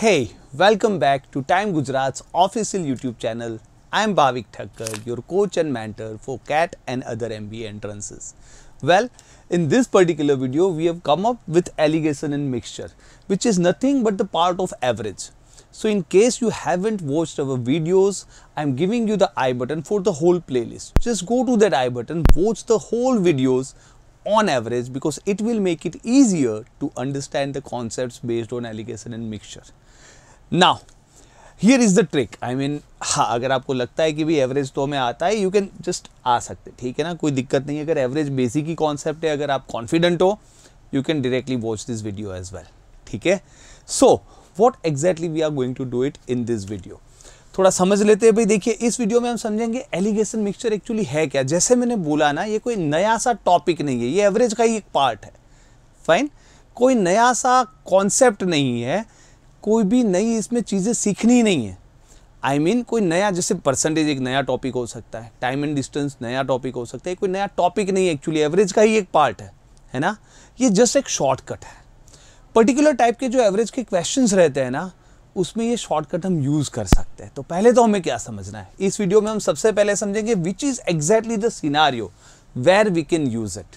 Hey, welcome back to Time Gujarat's official YouTube channel. I am Bhavik Thakkar, your coach and mentor for CAT and other MBA entrances. Well, in this particular video, we have come up with allegation and mixture, which is nothing but the part of average. So in case you haven't watched our videos, I'm giving you the I button for the whole playlist. Just go to that I button, watch the whole videos on average because it will make it easier to understand the concepts based on allegation and mixture. Now here is the trick I mean हाँ अगर आपको लगता है कि भी average तो हमें आता है यू कैन जस्ट आ सकते ठीक है ना कोई दिक्कत नहीं अगर एवरेज बेसिक ही कॉन्सेप्ट है अगर आप कॉन्फिडेंट हो you can directly watch this video as well ठीक है so what exactly we are going to do it in this video थोड़ा समझ लेते हैं भाई देखिए इस वीडियो में हम समझेंगे एलिगेशन मिक्सचर एक्चुअली है क्या जैसे मैंने बोला ना ये कोई नया सा टॉपिक नहीं है ये एवरेज का ही एक पार्ट है फाइन कोई नया सा कॉन्सेप्ट नहीं है कोई भी नई इसमें चीज़ें सीखनी ही नहीं है आई I मीन mean, कोई नया जैसे परसेंटेज एक नया टॉपिक हो सकता है टाइम एंड डिस्टेंस नया टॉपिक हो सकता है कोई नया टॉपिक नहीं एक्चुअली एवरेज का ही एक पार्ट है है ना ये जस्ट एक शॉर्टकट है पर्टिकुलर टाइप के जो एवरेज के क्वेश्चन रहते हैं ना उसमें ये शॉर्टकट हम यूज़ कर सकते हैं तो पहले तो हमें क्या समझना है इस वीडियो में हम सबसे पहले समझेंगे which is exactly the scenario where we can use it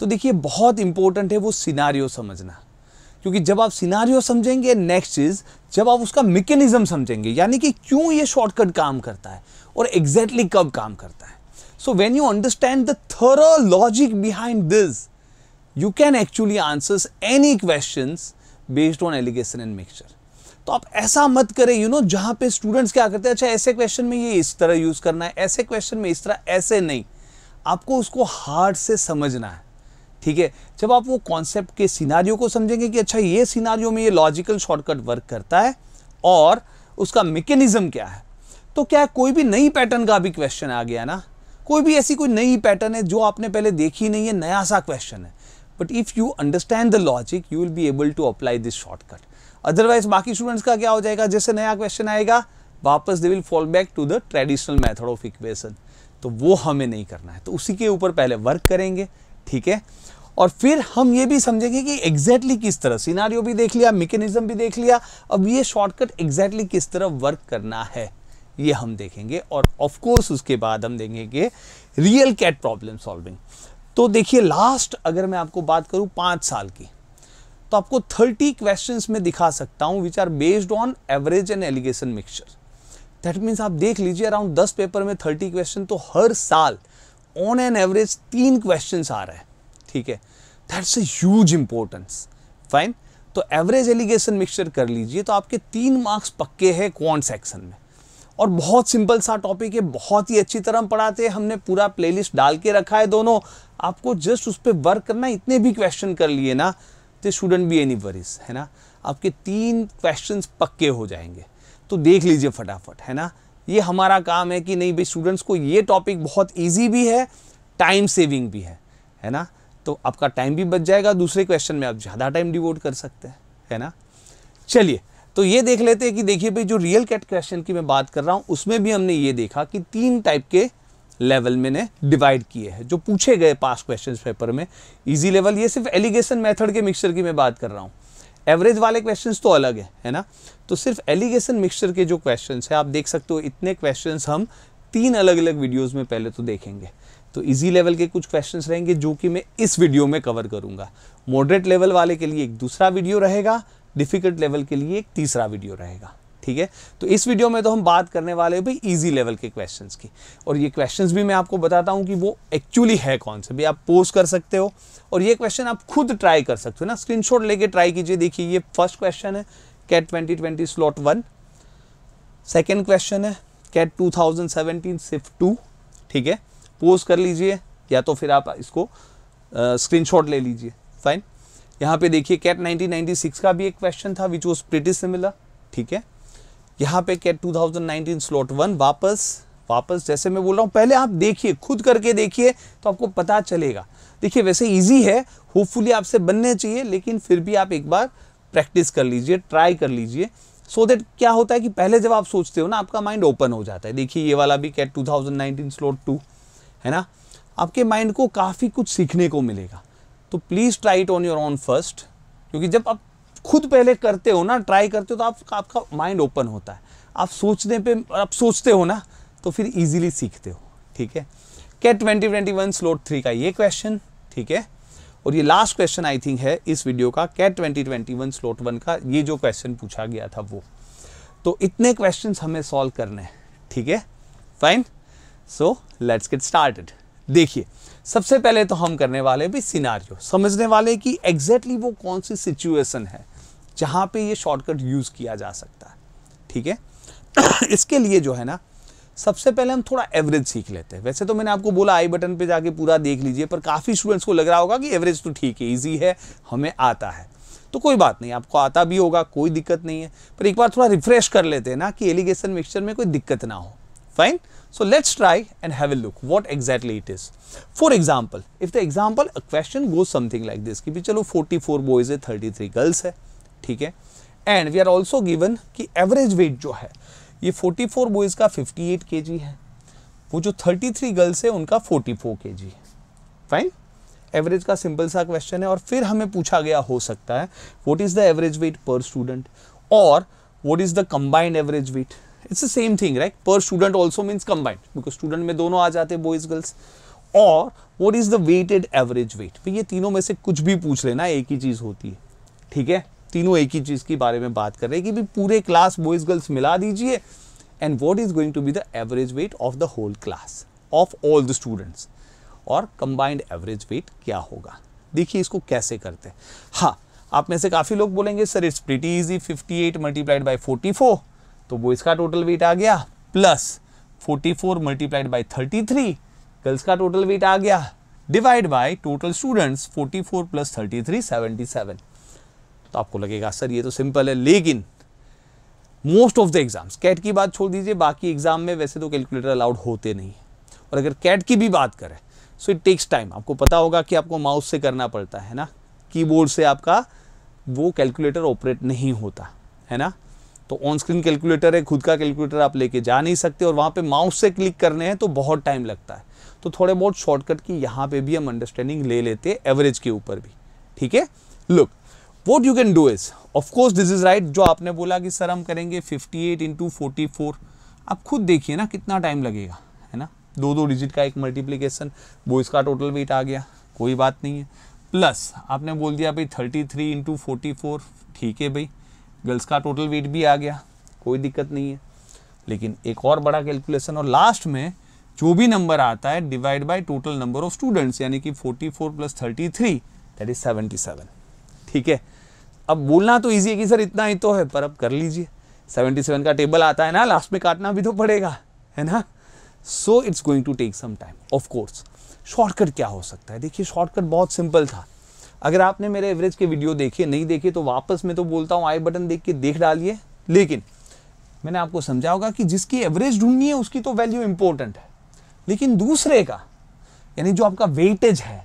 तो देखिए बहुत इंपॉर्टेंट है वो सिनारियो समझना क्योंकि जब आप सिनारियो समझेंगे नेक्स्ट चीज़ जब आप उसका मेकेनिज़्म समझेंगे यानी कि क्यों ये शॉर्टकट काम करता है और एग्जैक्टली exactly कब काम करता है so when you understand the thorough logic behind this you can actually answer any question based on alligation and mixture तो आप ऐसा मत करें यू नो जहां पे स्टूडेंट्स क्या करते हैं अच्छा ऐसे क्वेश्चन में ये इस तरह यूज़ करना है ऐसे क्वेश्चन में इस तरह ऐसे नहीं आपको उसको हार्ड से समझना है ठीक है जब आप वो कॉन्सेप्ट के सिनारियो को समझेंगे कि अच्छा ये सिनारियो में ये लॉजिकल शॉर्टकट वर्क करता है और उसका मेकेनिज़्म क्या है तो क्या है कोई भी नई पैटर्न का भी क्वेश्चन आ गया ना कोई भी ऐसी कोई नई पैटर्न है जो आपने पहले देखी नहीं है नया सा क्वेश्चन है but if you understand the logic you will be able to apply this shortcut otherwise बाकी स्टूडेंट्स का क्या हो जाएगा जैसे नया क्वेश्चन आएगा वापस they will fall back to the traditional method of equation तो वो हमें नहीं करना है तो उसी के ऊपर पहले वर्क करेंगे ठीक है और फिर हम ये भी समझेंगे कि एग्जैक्टली exactly किस तरह सिनारियो भी देख लिया मेकेनिज्म भी देख लिया अब ये शॉर्टकट एग्जैक्टली किस तरह वर्क करना है ये हम देखेंगे और ऑफ कोर्स उसके बाद हम देखेंगे रियल कैट प्रॉब्लम सॉल्विंग तो देखिए लास्ट अगर मैं आपको बात करूं पाँच साल की तो आपको थर्टी क्वेश्चन में दिखा सकता हूँ which are based on average and alligation mixture that means आप देख लीजिए अराउंड दस पेपर में थर्टी क्वेश्चन तो हर साल ऑन एन एवरेज तीन क्वेश्चन आ रहे हैं ठीक है दैट्स ह्यूज इंपॉर्टेंस फाइन तो एवरेज एलिगेशन मिक्सचर कर लीजिए तो आपके तीन मार्क्स पक्के हैं क्वांट सेक्शन में और बहुत सिंपल सा टॉपिक है बहुत ही अच्छी तरह पढ़ाते हैं हमने पूरा प्लेलिस्ट डाल के रखा है दोनों आपको जस्ट उस पर वर्क करना इतने भी क्वेश्चन कर लिए ना तो स्टूडेंट बी एनी वरीज है ना आपके तीन क्वेश्चन पक्के हो जाएंगे तो देख लीजिए फटाफट है ना ये हमारा काम है कि नहीं भाई स्टूडेंट्स को ये टॉपिक बहुत ईजी भी है टाइम सेविंग भी है है ना तो आपका टाइम भी बच जाएगा दूसरे क्वेश्चन में आप ज़्यादा टाइम डिवोट कर सकते हैं है ना चलिए तो ये देख लेते हैं कि देखिए भाई जो रियल कैट क्वेश्चन की मैं बात कर रहा हूँ उसमें भी हमने ये देखा कि तीन टाइप के लेवल मैंने डिवाइड किए हैं जो पूछे गए पास क्वेश्चन पेपर में इजी लेवल ये सिर्फ एलिगेशन मेथड के मिक्सचर की मैं बात कर रहा हूँ एवरेज वाले क्वेश्चंस तो अलग है है ना तो सिर्फ एलिगेशन मिक्सचर के जो क्वेश्चंस है आप देख सकते हो इतने क्वेश्चंस हम तीन अलग अलग वीडियोस में पहले तो देखेंगे तो इजी लेवल के कुछ क्वेश्चन रहेंगे जो कि मैं इस वीडियो में कवर करूंगा मॉडरेट लेवल वाले के लिए एक दूसरा वीडियो रहेगा डिफ़िकल्ट लेवल के लिए एक तीसरा वीडियो रहेगा ठीक है तो इस वीडियो में तो हम बात करने वाले हैं भाई इजी लेवल के क्वेश्चंस की और ये क्वेश्चंस भी मैं आपको बताता हूँ कि वो एक्चुअली है कौन से भी आप पोस्ट कर सकते हो और ये क्वेश्चन आप खुद ट्राई कर सकते हो ना स्क्रीनशॉट लेके ट्राई कीजिए देखिए ये फर्स्ट क्वेश्चन है CAT twenty twenty slot one second question है CAT two thousand seventeen two ठीक है पोज कर लीजिए या तो फिर आप इसको स्क्रीनशॉट ले लीजिए फाइन यहाँ पे देखिए कैट 1996 का भी एक क्वेश्चन था विच वॉज प्रिटी सिमिलर ठीक है यहाँ पे कैट 2019 स्लॉट वन वापस वापस जैसे मैं बोल रहा हूँ पहले आप देखिए खुद करके देखिए तो आपको पता चलेगा देखिए वैसे इजी है होपफुली आपसे बनने चाहिए लेकिन फिर भी आप एक बार प्रैक्टिस कर लीजिए ट्राई कर लीजिए सो so देट क्या होता है कि पहले जब आप सोचते हो ना आपका माइंड ओपन हो जाता है देखिए ये वाला भी कैट 2019 स्लॉट टू है ना आपके माइंड को काफ़ी कुछ सीखने को मिलेगा तो please try it on your own first क्योंकि जब आप खुद पहले करते हो ना ट्राई करते हो तो आप, आपका माइंड ओपन होता है आप सोचने पे आप सोचते हो ना तो फिर इजीली सीखते हो ठीक है क्या twenty twenty one slot three का ये क्वेश्चन ठीक है और ये लास्ट क्वेश्चन आई थिंक है इस वीडियो का CAT twenty twenty one slot one का ये जो क्वेश्चन पूछा गया था वो तो इतने क्वेश्चन हमें सॉल्व करने हैं ठीक है fine so let's get started देखिए सबसे पहले तो हम करने वाले भी सिनारियो समझने वाले कि एग्जैक्टली exactly वो कौन सी सिचुएशन है जहाँ पे ये शॉर्टकट यूज़ किया जा सकता है ठीक है इसके लिए जो है ना सबसे पहले हम थोड़ा एवरेज सीख लेते हैं वैसे तो मैंने आपको बोला आई बटन पे जाके पूरा देख लीजिए पर काफ़ी स्टूडेंट्स को लग रहा होगा कि एवरेज तो ठीक है ईजी है हमें आता है तो कोई बात नहीं आपको आता भी होगा कोई दिक्कत नहीं है पर एक बार थोड़ा रिफ्रेश कर लेते हैं ना कि एलिगेशन मिक्सचर में कोई दिक्कत ना हो fine So let's try and have a look what exactly it is. For example, if the example a question goes something like this कि भी चलो 44 boys है 33 girls है ठीक है And we are also given कि average weight जो है ये 44 boys का 58 kg है वो जो 33 girls है उनका 44 kg है fine? एवरेज का सिंपल सा क्वेश्चन है और फिर हमें पूछा गया हो सकता है what is the average weight per student और what is the combined average weight it's the same thing right per student also means combined because student में दोनों आ जाते हैं बॉयज गर्ल्स और what is the weighted average weight ये तीनों में से कुछ भी पूछ लेना एक ही चीज़ होती है ठीक है तीनों एक ही चीज़ के बारे में बात कर रहे हैं कि भी पूरे क्लास बॉयज गर्ल्स मिला दीजिए and what is going to be the average weight of the whole class of all the students और कंबाइंड एवरेज वेट क्या होगा देखिए इसको कैसे करते हैं हाँ आप में से काफ़ी लोग बोलेंगे sir it's pretty easy 58 multiplied by forty तो बॉयज़ का टोटल वेट आ गया plus 44 four multiplied by thirty girls का टोटल वेट आ गया divide by total students 44 plus seventy seven तो आपको लगेगा सर ये तो सिंपल है लेकिन most of the exams CAT की बात छोड़ दीजिए बाकी एग्जाम में वैसे तो कैलकुलेटर अलाउड होते नहीं और अगर कैट की भी बात करें सो इट टेक्स टाइम आपको पता होगा कि आपको माउस से करना पड़ता है ना कीबोर्ड से आपका वो कैलकुलेटर ऑपरेट नहीं होता है ना तो ऑन स्क्रीन कैलकुलेटर है खुद का कैलकुलेटर आप लेके जा नहीं सकते और वहाँ पे माउस से क्लिक करने हैं तो बहुत टाइम लगता है तो थोड़े बहुत शॉर्टकट की यहाँ पे भी हम अंडरस्टैंडिंग ले लेते हैं एवरेज के ऊपर भी ठीक है look what you can do is of course this is right जो आपने बोला कि सर हम करेंगे fifty eight into forty four आप खुद देखिए ना कितना टाइम लगेगा है ना दो दो डिजिट का एक मल्टीप्लीकेशन वो इसका टोटल वेट आ गया कोई बात नहीं है प्लस आपने बोल दिया भाई thirty three into forty four ठीक है भाई गर्ल्स का टोटल वेट भी आ गया कोई दिक्कत नहीं है लेकिन एक और बड़ा कैलकुलेशन और लास्ट में जो भी नंबर आता है divide by total number of students यानी कि 44 प्लस थ्री दैट इज 77 ठीक है अब बोलना तो ईजी है कि सर इतना ही तो है पर अब कर लीजिए 77 का टेबल आता है ना लास्ट में काटना भी तो पड़ेगा है ना so it's going to take some time of course shortcut क्या हो सकता है देखिए शॉर्टकट बहुत सिंपल था अगर आपने मेरे एवरेज के वीडियो देखे नहीं देखे तो वापस मैं तो बोलता हूँ आई बटन देख के देख डालिए लेकिन मैंने आपको समझा होगा कि जिसकी एवरेज ढूंढनी है उसकी तो वैल्यू इंपॉर्टेंट है लेकिन दूसरे का यानी जो आपका वेटेज है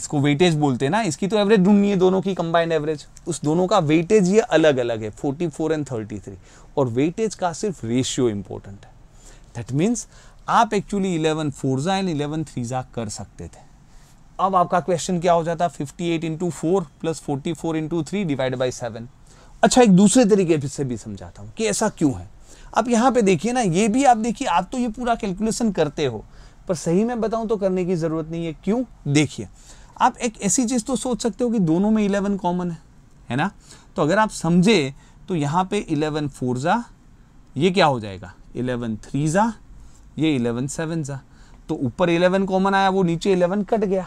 इसको वेटेज बोलते हैं ना इसकी तो एवरेज ढूंढनी है दोनों की कंबाइंड एवरेज उस दोनों का वेटेज ये अलग अलग है 44 एंड 33 और वेटेज का सिर्फ रेशियो इंपॉर्टेंट है दैट मीन्स आप एक्चुअली 11 फोरजा एंड 11 थ्रीजा कर सकते थे अब आपका क्वेश्चन क्या हो जाता fifty eight into four plus forty four into three divide by seven अच्छा एक दूसरे तरीके से भी समझाता हूँ कि ऐसा क्यों है आप यहाँ पे देखिए ना ये भी आप देखिए आप तो ये पूरा कैलकुलेशन करते हो पर सही में बताऊं तो करने की ज़रूरत नहीं है क्यों देखिए आप एक ऐसी चीज़ तो सोच सकते हो कि दोनों में इलेवन कॉमन है है ना तो अगर आप समझे तो यहाँ पे इलेवन फोर ज़ा ये क्या हो जाएगा इलेवन थ्री ज़ा ये इलेवन सेवन ज़ा तो ऊपर इलेवन कॉमन आया वो नीचे इलेवन कट गया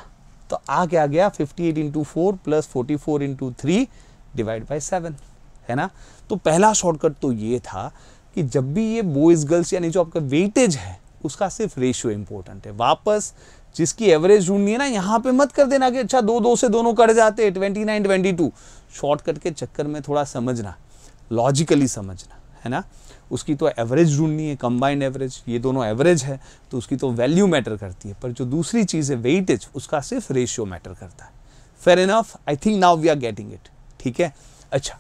तो आ क्या गया 58 eight into four plus forty four into three divide by seven है ना तो पहला शॉर्टकट तो ये था कि जब भी ये बॉयज़ गर्ल्स यानी जो आपका वेटेज है उसका सिर्फ रेशियो इंपॉर्टेंट है वापस जिसकी एवरेज ढूंढनी है ना यहाँ पे मत कर देना कि अच्छा दो दो से दोनों कट जाते twenty nine twenty two shortcut के चक्कर में थोड़ा समझना लॉजिकली समझना है ना उसकी तो एवरेज ढूंढनी है कंबाइंड एवरेज ये दोनों एवरेज है तो उसकी तो वैल्यू मैटर करती है पर जो दूसरी चीज़ है वेटेज उसका सिर्फ रेशियो मैटर करता है fair enough I think now we are getting it ठीक है अच्छा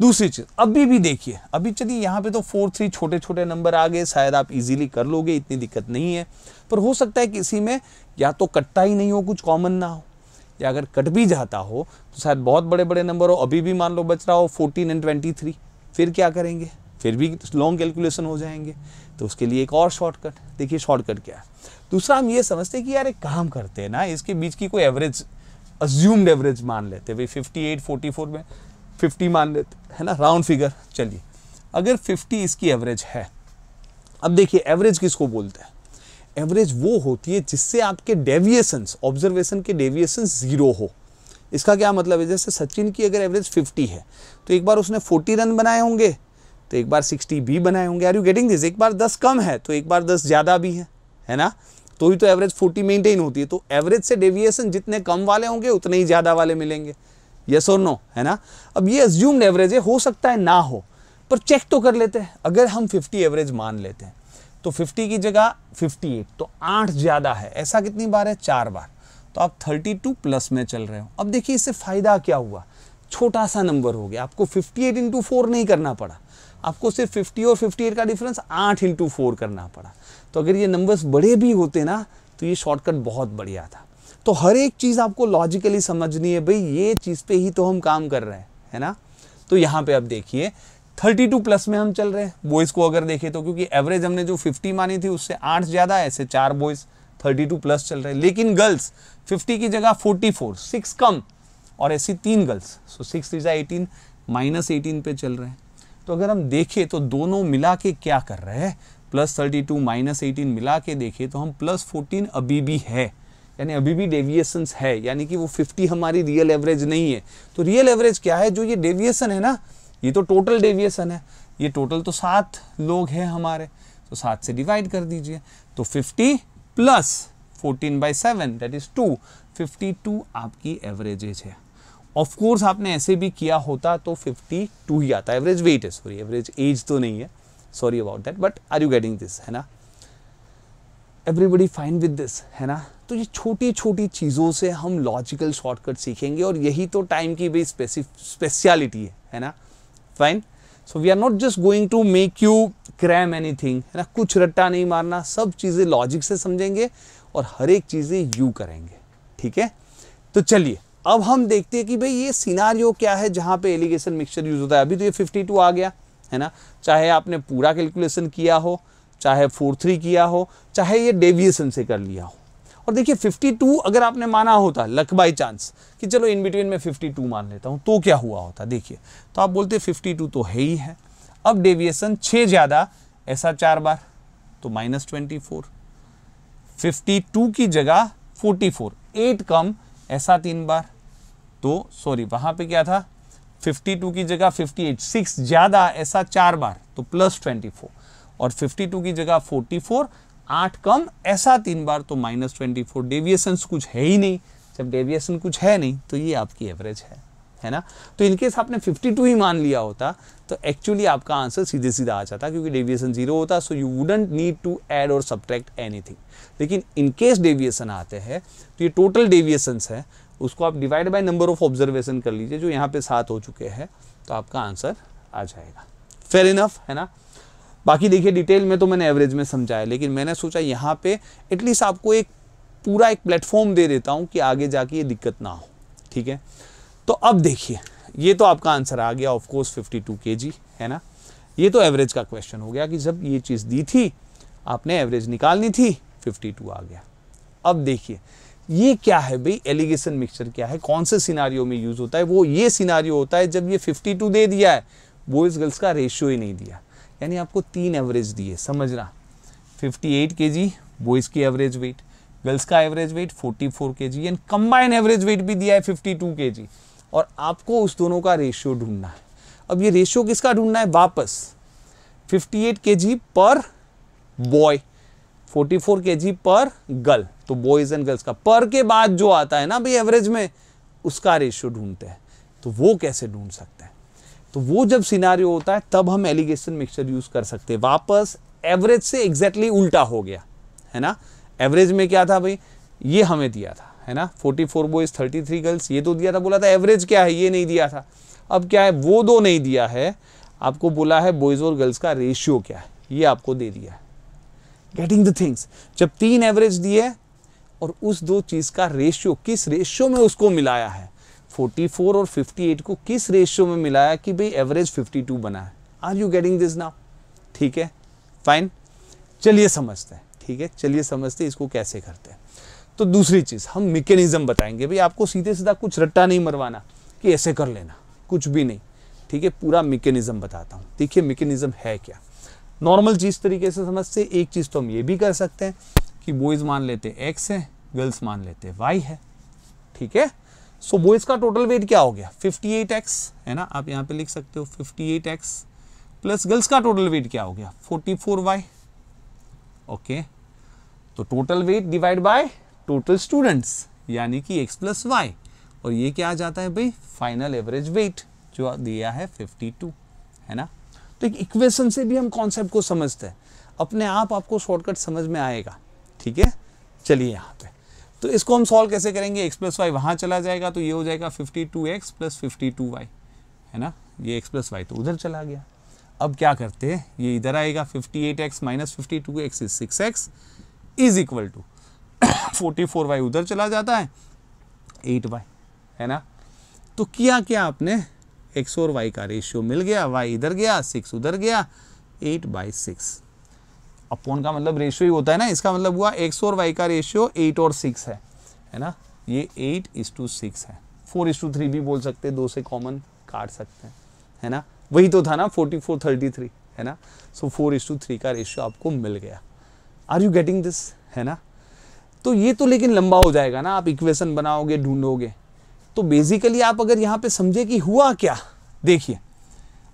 दूसरी चीज़ अभी भी देखिए अभी चलिए यहाँ पे तो फोर थ्री छोटे छोटे नंबर आ गए शायद आप इजीली कर लोगे इतनी दिक्कत नहीं है पर हो सकता है कि इसी में या तो कटता ही नहीं हो कुछ कॉमन ना हो या अगर कट भी जाता हो तो शायद बहुत बड़े बड़े नंबर हो अभी भी मान लो बच रहा हो फोर्टीन एंड ट्वेंटी थ्री फिर क्या करेंगे फिर भी लॉन्ग कैलकुलेशन हो जाएंगे तो उसके लिए एक और शॉर्टकट देखिए शॉर्टकट क्या है दूसरा हम ये समझते हैं कि यार एक काम करते हैं ना इसके बीच की कोई एवरेज अज्यूम्ड एवरेज मान लेते भाई फिफ्टी एट फोर्टी फोर में फिफ्टी मान लेते है ना राउंड फिगर चलिए अगर फिफ्टी इसकी एवरेज है अब देखिए एवरेज किसको बोलते हैं एवरेज वो होती है जिससे आपके डेविएशन ऑब्जर्वेशन के डेविएशंस ज़ीरो हो इसका क्या मतलब है जैसे सचिन की अगर एवरेज 50 है तो एक बार उसने 40 रन बनाए होंगे तो एक बार सिक्सटी बी बनाए होंगे आर यू गेटिंग दिस एक बार दस कम है तो एक बार दस ज़्यादा भी है है ना तो ही तो एवरेज फोर्टी मेंटेन होती है तो एवरेज से डेविएशन जितने कम वाले होंगे उतने ही ज़्यादा वाले मिलेंगे यस और नो है ना अब ये एज्यूम्ड एवरेज है हो सकता है ना हो पर चेक तो कर लेते हैं अगर हम फिफ्टी एवरेज मान लेते हैं तो फिफ्टी की जगह 58 तो आठ ज़्यादा है ऐसा कितनी बार है चार बार तो आप 32 प्लस में चल रहे हो अब देखिए इससे फ़ायदा क्या हुआ छोटा सा नंबर हो गया आपको 58 एट इंटू फोर नहीं करना पड़ा आपको सिर्फ फिफ्टी और फिफ्टी एट का डिफरेंस आठ इंटू फोर करना पड़ा तो अगर ये नंबर्स बड़े भी होते ना तो ये शॉर्टकट बहुत बढ़िया था तो हर एक चीज़ आपको लॉजिकली समझनी है भाई ये चीज़ पे ही तो हम काम कर रहे हैं है ना तो यहाँ पे आप देखिए 32 प्लस में हम चल रहे हैं बॉयज़ को अगर देखें तो क्योंकि एवरेज हमने जो 50 मानी थी उससे आठ ज़्यादा है ऐसे चार बॉयज़ टू प्लस चल रहे हैं लेकिन गर्ल्स फिफ्टी की जगह फोर सिक्स कम और ऐसी तीन girls so six is a eighteen minus eighteen पे चल रहे हैं तो अगर हम देखें तो दोनों मिला के क्या कर रहे हैं plus thirty two minus eighteen मिला के देखें तो हम प्लस फोर्टीन अभी भी है यानी अभी भी डेविएशंस है यानी कि वो फिफ्टी हमारी रियल एवरेज नहीं है तो रियल एवरेज क्या है जो ये डेविएशन है ना ये तो टोटल डेविएशन है ये टोटल तो सात लोग हैं हमारे तो सात से डिवाइड कर दीजिए तो fifty plus fourteen by seven that is two fifty two आपकी एवरेजेज है ऑफ कोर्स आपने ऐसे भी किया होता तो 52 ही आता एवरेज वेट है सॉरी एवरेज एज तो नहीं है sorry about that but are you getting this है ना एवरीबडी फाइन विद दिस है ना तो ये छोटी छोटी चीज़ों से हम लॉजिकल शॉर्टकट सीखेंगे और यही तो टाइम की भी स्पेशलिटी है है ना fine so we are not just going to make you cram anything है ना कुछ रट्टा नहीं मारना सब चीज़ें लॉजिक से समझेंगे और हर एक चीज़ें यू करेंगे ठीक है तो चलिए अब हम देखते हैं कि भाई ये सीनारियो क्या है जहाँ पे एलिगेशन मिक्सचर यूज़ होता है अभी तो ये 52 आ गया है ना चाहे आपने पूरा कैलकुलेशन किया हो चाहे फोर थ्री किया हो चाहे ये डेविएशन से कर लिया हो और देखिए 52 अगर आपने माना होता लक बाई चांस कि चलो इन बिटवीन में 52 मान लेता हूँ तो क्या हुआ होता देखिए तो आप बोलते टू तो है ही है अब डेविएसन छः ज़्यादा ऐसा चार बार तो minus twenty four fifty two की जगह फोर्टी फोर एट कम ऐसा तीन बार तो सॉरी वहां पे क्या था 52 की जगह 58 सिक्स ज़्यादा ऐसा चार बार तो प्लस 24 और 52 की जगह 44 आठ कम ऐसा तीन बार तो माइनस ट्वेंटी फोर डेविएशन कुछ है ही नहीं जब डेविएशन कुछ है नहीं तो ये आपकी एवरेज है है ना तो इनकेस आपने 52 ही मान लिया होता तो एक्चुअली आपका आंसर सीधे सीधा आ जाता क्योंकि डेविएशन जीरो होता so you wouldn't need to add और सब्ट्रैक्ट एनीथिंग लेकिन इनकेस डेविएशन आते हैं तो ये टोटल डेविएशंस हैं उसको आप divide by number of observation कर लीजिए जो यहाँ पे सात हो चुके हैं तो आपका आंसर आ जाएगा फेयर इनफ है ना बाकी देखिए डिटेल में तो मैंने एवरेज में समझाया लेकिन मैंने सोचा यहाँ पे एटलीस्ट आपको एक पूरा एक प्लेटफॉर्म दे देता हूँ कि आगे जाके ये दिक्कत ना हो ठीक है तो अब देखिए ये तो आपका आंसर आ गया ऑफकोर्स फिफ्टी टू के जी है ना ये तो एवरेज का क्वेश्चन हो गया कि जब ये चीज़ दी थी आपने एवरेज निकालनी थी फिफ्टी टू आ गया अब देखिए ये क्या है भाई एलिगेशन मिक्सचर क्या है कौन से सिनारियो में यूज़ होता है वो ये सिनारियो होता है जब ये 52 दे दिया है बॉयज़ गर्ल्स का रेशियो ही नहीं दिया यानी आपको तीन एवरेज दिए समझना 58 एट के जी बॉयज़ की एवरेज वेट गर्ल्स का average weight 44 four K G and combine average weight भी दिया है 52 टू के जी और आपको उस दोनों का रेशियो ढूंढना है अब ये रेशियो किसका ढूंढना है वापस 58 एट के जी पर बॉय फोर्टी फोर के जी पर गर्ल तो बॉयज एंड गर्ल्स का पर के बाद जो आता है ना भाई एवरेज में उसका रेशियो ढूंढते हैं तो वो कैसे ढूंढ सकते हैं तो वो जब सिनारियो होता है तब हम एलिगेशन मिक्सचर यूज कर सकते हैं वापस एवरेज से एग्जैक्टली exactly उल्टा हो गया है ना एवरेज में क्या था भाई ये हमें दिया था है ना 44 four boys thirty three girls ये तो दिया था बोला था एवरेज क्या है ये नहीं दिया था अब क्या है वो दो नहीं दिया है आपको बोला है बॉयज़ और गर्ल्स का रेशियो क्या है ये आपको दे दिया है गेटिंग द थिंग्स जब तीन एवरेज दिए और उस दो चीज़ का रेशियो किस रेशियो में उसको मिलाया है 44 और 58 को किस रेशियो में मिलाया कि भाई एवरेज 52 बना है are you getting this now ठीक है फाइन चलिए समझते हैं ठीक है चलिए समझते हैं इसको कैसे करते हैं तो दूसरी चीज़ हम मेकेनिज़्म बताएंगे भाई आपको सीधे सीधा कुछ रट्टा नहीं मरवाना कि ऐसे कर लेना कुछ भी नहीं ठीक है पूरा मेकेनिज़्म बताता हूँ देखिए मेकेनिज़्म है क्या नॉर्मल चीज़ तरीके से समझते एक चीज़ तो हम ये भी कर सकते हैं कि बॉयज़ मान लेते एक्स है गर्ल्स मान लेते वाई है ठीक है सो बॉयज़ का टोटल वेट क्या हो गया 58x है ना आप यहाँ पे लिख सकते हो 58x प्लस गर्ल्स का टोटल वेट क्या हो गया 44y ओके तो total weight divide by total students यानी कि x प्लस वाई और ये क्या आ जाता है भाई फाइनल एवरेज वेट जो दिया है 52 है ना तो एक इक्वेशन से भी हम कॉन्सेप्ट को समझते हैं अपने आप आपको शॉर्टकट समझ में आएगा ठीक है चलिए यहाँ पे तो इसको हम सॉल्व कैसे करेंगे एक्स प्लस वाई वहाँ चला जाएगा तो ये हो जाएगा fifty two X plus fifty two Y है ना ये एक्स प्लस वाई तो उधर चला गया अब क्या करते हैं ये इधर आएगा fifty eight X minus fifty two X is six X is equal to forty four Y उधर चला जाता है एट वाई है ना तो किया क्या आपने एक्स और वाई का रेशियो मिल गया वाई इधर गया सिक्स उधर गया एट बाई सिक्स अपॉन का मतलब रेशियो ही होता है ना इसका मतलब हुआ एक्स और वाई का रेशियो एट और सिक्स है है ना ये एट इज टू सिक्स है फोर इज टू थ्री भी बोल सकते हैं दो से कॉमन काट सकते हैं है ना वही तो था ना फोर्टी फोर थर्टी थ्री है ना so four is to three का रेशियो आपको मिल गया आर यू गेटिंग दिस है ना तो ये तो लेकिन लंबा हो जाएगा ना आप इक्वेशन बनाओगे ढूंढोगे तो बेसिकली आप अगर यहाँ पे समझे कि हुआ क्या देखिए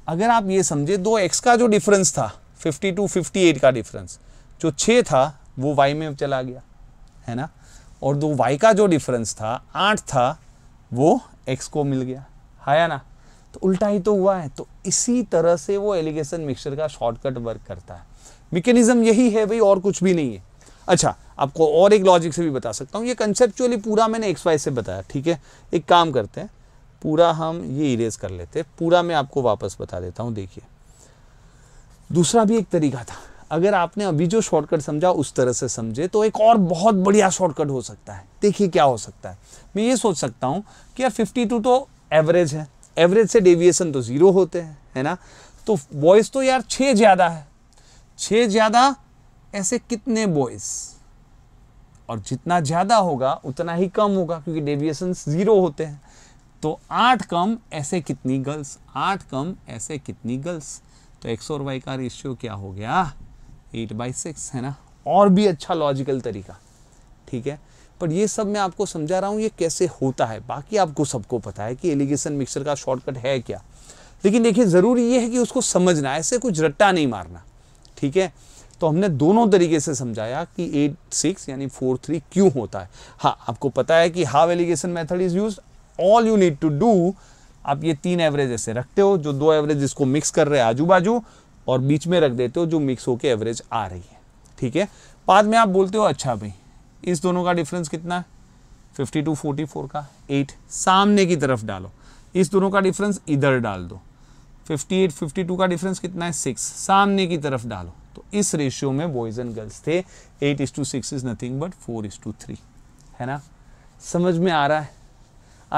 अगर आप ये समझे दो एक्स का जो डिफरेंस था 50 टू 58 का डिफरेंस जो छ था वो वाई में चला गया है ना और दो वाई का जो डिफरेंस था आठ था वो एक्स को मिल गया हाया ना तो उल्टा ही तो हुआ है तो इसी तरह से वो एलिगेशन मिक्सर का शॉर्टकट वर्क करता है मेकेनिज्म यही है भाई और कुछ भी नहीं है अच्छा आपको और एक लॉजिक से भी बता सकता हूँ ये कंसेप्चुअली पूरा मैंने एक्स वाई से बताया ठीक है एक काम करते हैं पूरा हम ये इरेज कर लेते हैं पूरा मैं आपको वापस बता देता हूँ देखिए दूसरा भी एक तरीका था अगर आपने अभी जो शॉर्टकट समझा उस तरह से समझे तो एक और बहुत बढ़िया शॉर्टकट हो सकता है देखिए क्या हो सकता है मैं ये सोच सकता हूँ कि यार फिफ्टी टू तो एवरेज है एवरेज से डेविएशन तो ज़ीरो होते हैं है ना तो वॉइस तो यार छः ज़्यादा है छः ज़्यादा ऐसे कितने बॉयज और जितना ज़्यादा होगा उतना ही कम होगा क्योंकि डेविएशन ज़ीरो होते हैं तो आठ कम ऐसे कितनी गर्ल्स आठ कम ऐसे कितनी गर्ल्स तो एक्स और वाई का रेशियो क्या हो गया एट बाई सिक्स है ना और भी अच्छा लॉजिकल तरीका ठीक है पर ये सब मैं आपको समझा रहा हूँ ये कैसे होता है बाकी आपको सबको पता है कि एलिगेशन मिक्सर का शॉर्टकट है क्या लेकिन देखिए ज़रूरी ये है कि उसको समझना ऐसे कुछ रट्टा नहीं मारना ठीक है तो हमने दोनों तरीके से समझाया कि एट सिक्स यानी फोर थ्री क्यों होता है हाँ आपको पता है कि how alligation method is use all you need to do आप ये तीन एवरेज ऐसे रखते हो जो दो एवरेज इसको मिक्स कर रहे हैं आजू बाजू और बीच में रख देते हो जो मिक्स होकर एवरेज आ रही है ठीक है बाद में आप बोलते हो अच्छा भाई इस दोनों का डिफरेंस कितना है फिफ्टी टू फोर्टी फोर का एट सामने की तरफ डालो इस दोनों का डिफरेंस इधर डाल दो फिफ्टी एट फिफ्टी टू का डिफरेंस कितना है सिक्स सामने की तरफ डालो तो इस रेशियो में बॉयज़ एंड गर्ल्स थे eight is to six is nothing but four is to three है ना समझ में आ रहा है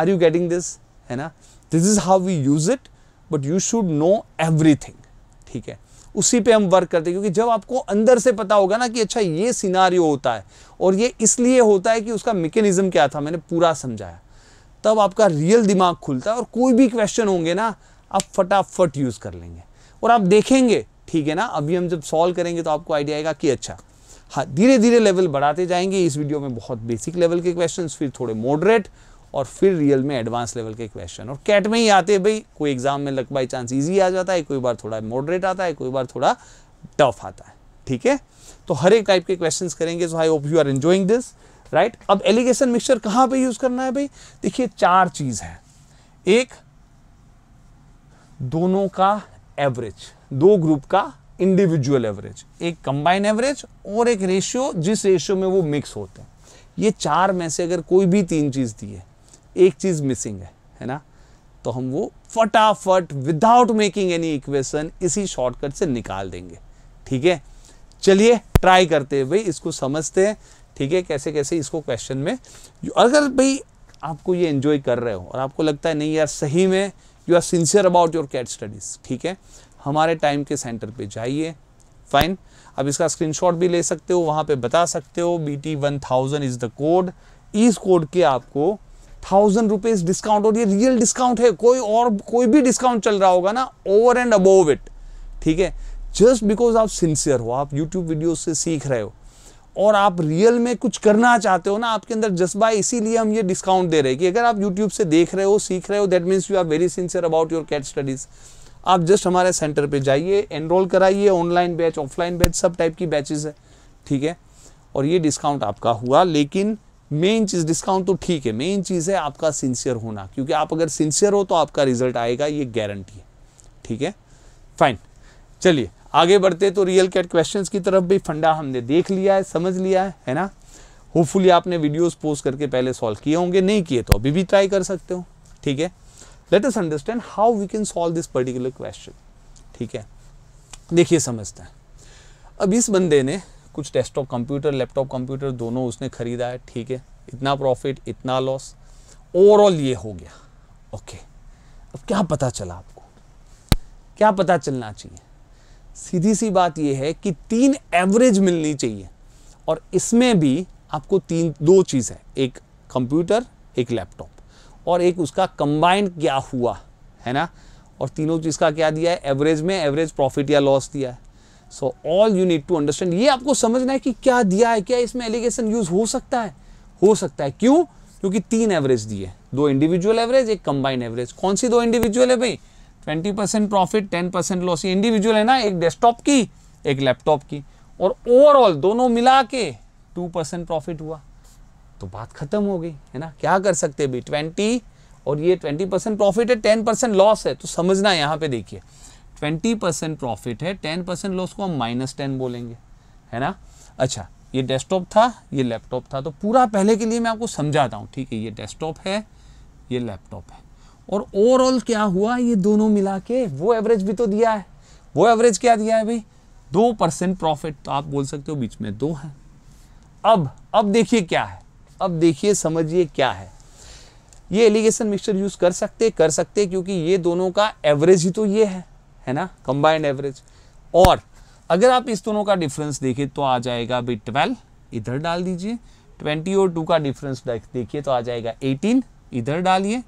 आर यू गेटिंग दिस है ना this is how we use it but you should know everything ठीक है उसी पे हम वर्क करते हैं क्योंकि जब आपको अंदर से पता होगा ना कि अच्छा ये सिनारियो होता है और ये इसलिए होता है कि उसका मेकेनिज्म क्या था मैंने पूरा समझाया तब आपका रियल दिमाग खुलता है और कोई भी क्वेश्चन होंगे ना आप फटाफट यूज़ कर लेंगे और आप देखेंगे ठीक है ना अभी हम जब सॉल्व करेंगे तो आपको आइडिया आएगा कि अच्छा हाँ धीरे धीरे लेवल बढ़ाते जाएंगे इस वीडियो में बहुत बेसिक लेवल के क्वेश्चन फिर थोड़े मॉडरेट और फिर रियल में एडवांस लेवल के क्वेश्चन और कैट में ही आते हैं भाई कोई एग्जाम में लग बाई चांस ईजी आ जाता है कोई बार थोड़ा मॉडरेट आता है कोई बार थोड़ा टफ आता है ठीक है तो हर एक टाइप के क्वेश्चन करेंगे so I hope you are enjoying this right अब एलिगेशन मिक्सचर कहाँ पर यूज करना है भाई देखिए चार चीज है एक दोनों का एवरेज दो ग्रुप का इंडिविजुअल एवरेज एक कंबाइन एवरेज और एक रेशियो जिस रेशियो में वो मिक्स होते हैं ये चार में से अगर कोई भी तीन चीज़ दी है एक चीज़ मिसिंग है है ना तो हम वो फटाफट विदाउट मेकिंग एनी इक्वेशन इसी शॉर्टकट से निकाल देंगे ठीक है चलिए ट्राई करते हैं भाई इसको समझते हैं ठीक है कैसे कैसे इसको क्वेश्चन में अगर भाई आपको ये एंजॉय कर रहे हो और आपको लगता है नहीं यार सही में you are sincere about your CAT studies ठीक है हमारे टाइम के सेंटर पे जाइए फाइन अब इसका स्क्रीनशॉट भी ले सकते हो वहाँ पे बता सकते हो B T one thousand is the code इस कोड के आपको थाउजेंड रुपीज़ डिस्काउंट और ये रियल डिस्काउंट है कोई और कोई भी डिस्काउंट चल रहा होगा ना ओवर एंड अबोव इट ठीक है जस्ट बिकॉज आप सिंसियर हो आप यूट्यूब वीडियो से सीख रहे हो और आप रियल में कुछ करना चाहते हो ना आपके अंदर जज्बा है इसीलिए हम ये डिस्काउंट दे रहे हैं कि अगर आप यूट्यूब से देख रहे हो सीख रहे हो that means you are very sincere about your CAT studies आप जस्ट हमारे सेंटर पे जाइए एनरोल कराइए ऑनलाइन बैच ऑफलाइन बैच सब टाइप की बैचेज है ठीक है और ये डिस्काउंट आपका हुआ लेकिन मेन चीज़ डिस्काउंट तो ठीक है मेन चीज़ है आपका सिंसियर होना क्योंकि आप अगर सिंसियर हो तो आपका रिजल्ट आएगा ये गारंटी है ठीक है फाइन चलिए आगे बढ़ते तो रियल कैट क्वेश्चंस की तरफ भी फंडा हमने देख लिया है समझ लिया है है ना होपफुली आपने वीडियोस पोस्ट करके पहले सॉल्व किए होंगे नहीं किए तो अभी भी ट्राई कर सकते हो ठीक है let us understand how we can solve this particular question ठीक है देखिए समझते हैं अब इस बंदे ने कुछ डेस्कटॉप कंप्यूटर लैपटॉप कंप्यूटर दोनों उसने खरीदा है ठीक है इतना प्रॉफिट इतना लॉस ओवरऑल ये हो गया ओके अब क्या पता चला आपको क्या पता चलना चाहिए सीधी सी बात यह है कि तीन एवरेज मिलनी चाहिए और इसमें भी आपको तीन दो चीज़ है एक कंप्यूटर एक लैपटॉप और एक उसका कंबाइंड क्या हुआ है ना और तीनों चीज़ का क्या दिया है एवरेज में एवरेज प्रॉफिट या लॉस दिया है so all you need to understand ये आपको समझना है कि क्या दिया है क्या इसमें एलिगेशन यूज हो सकता है हो सकता है क्यों क्योंकि तीन एवरेज दिए दो इंडिविजुअल एवरेज एक कंबाइंड एवरेज कौन सी दो इंडिविजुअल है भाई twenty percent profit ten percent loss ये इंडिविजुअल है ना एक डेस्कटॉप की एक लैपटॉप की और ओवरऑल दोनों मिला के टू परसेंट प्रॉफिट हुआ तो बात खत्म हो गई है ना क्या कर सकते भी ट्वेंटी और ये ट्वेंटी परसेंट प्रॉफिट है टेन परसेंट लॉस है तो समझना यहाँ पे देखिए ट्वेंटी परसेंट प्रॉफिट है टेन परसेंट लॉस को हम माइनस टेन बोलेंगे है ना अच्छा ये डेस्कटॉप था ये लैपटॉप था तो पूरा पहले के लिए मैं आपको समझाता हूँ ठीक है ये डेस्कटॉप है ये लैपटॉप है और ओवरऑल क्या हुआ ये दोनों मिला के वो एवरेज भी तो दिया है वो एवरेज क्या दिया है भाई दो परसेंट प्रॉफिट तो आप बोल सकते हो बीच में दो है अब अब देखिए क्या है अब देखिए समझिए क्या है ये एलिगेशन मिक्सचर यूज कर सकते कर सकते क्योंकि ये दोनों का एवरेज ही तो ये है है ना कंबाइंड एवरेज और अगर आप इस दोनों का डिफरेंस देखें तो आ जाएगा भाई ट्वेल्व इधर डाल दीजिए ट्वेंटी और टू का डिफरेंस देखिए तो आ जाएगा एटीन इधर डालिए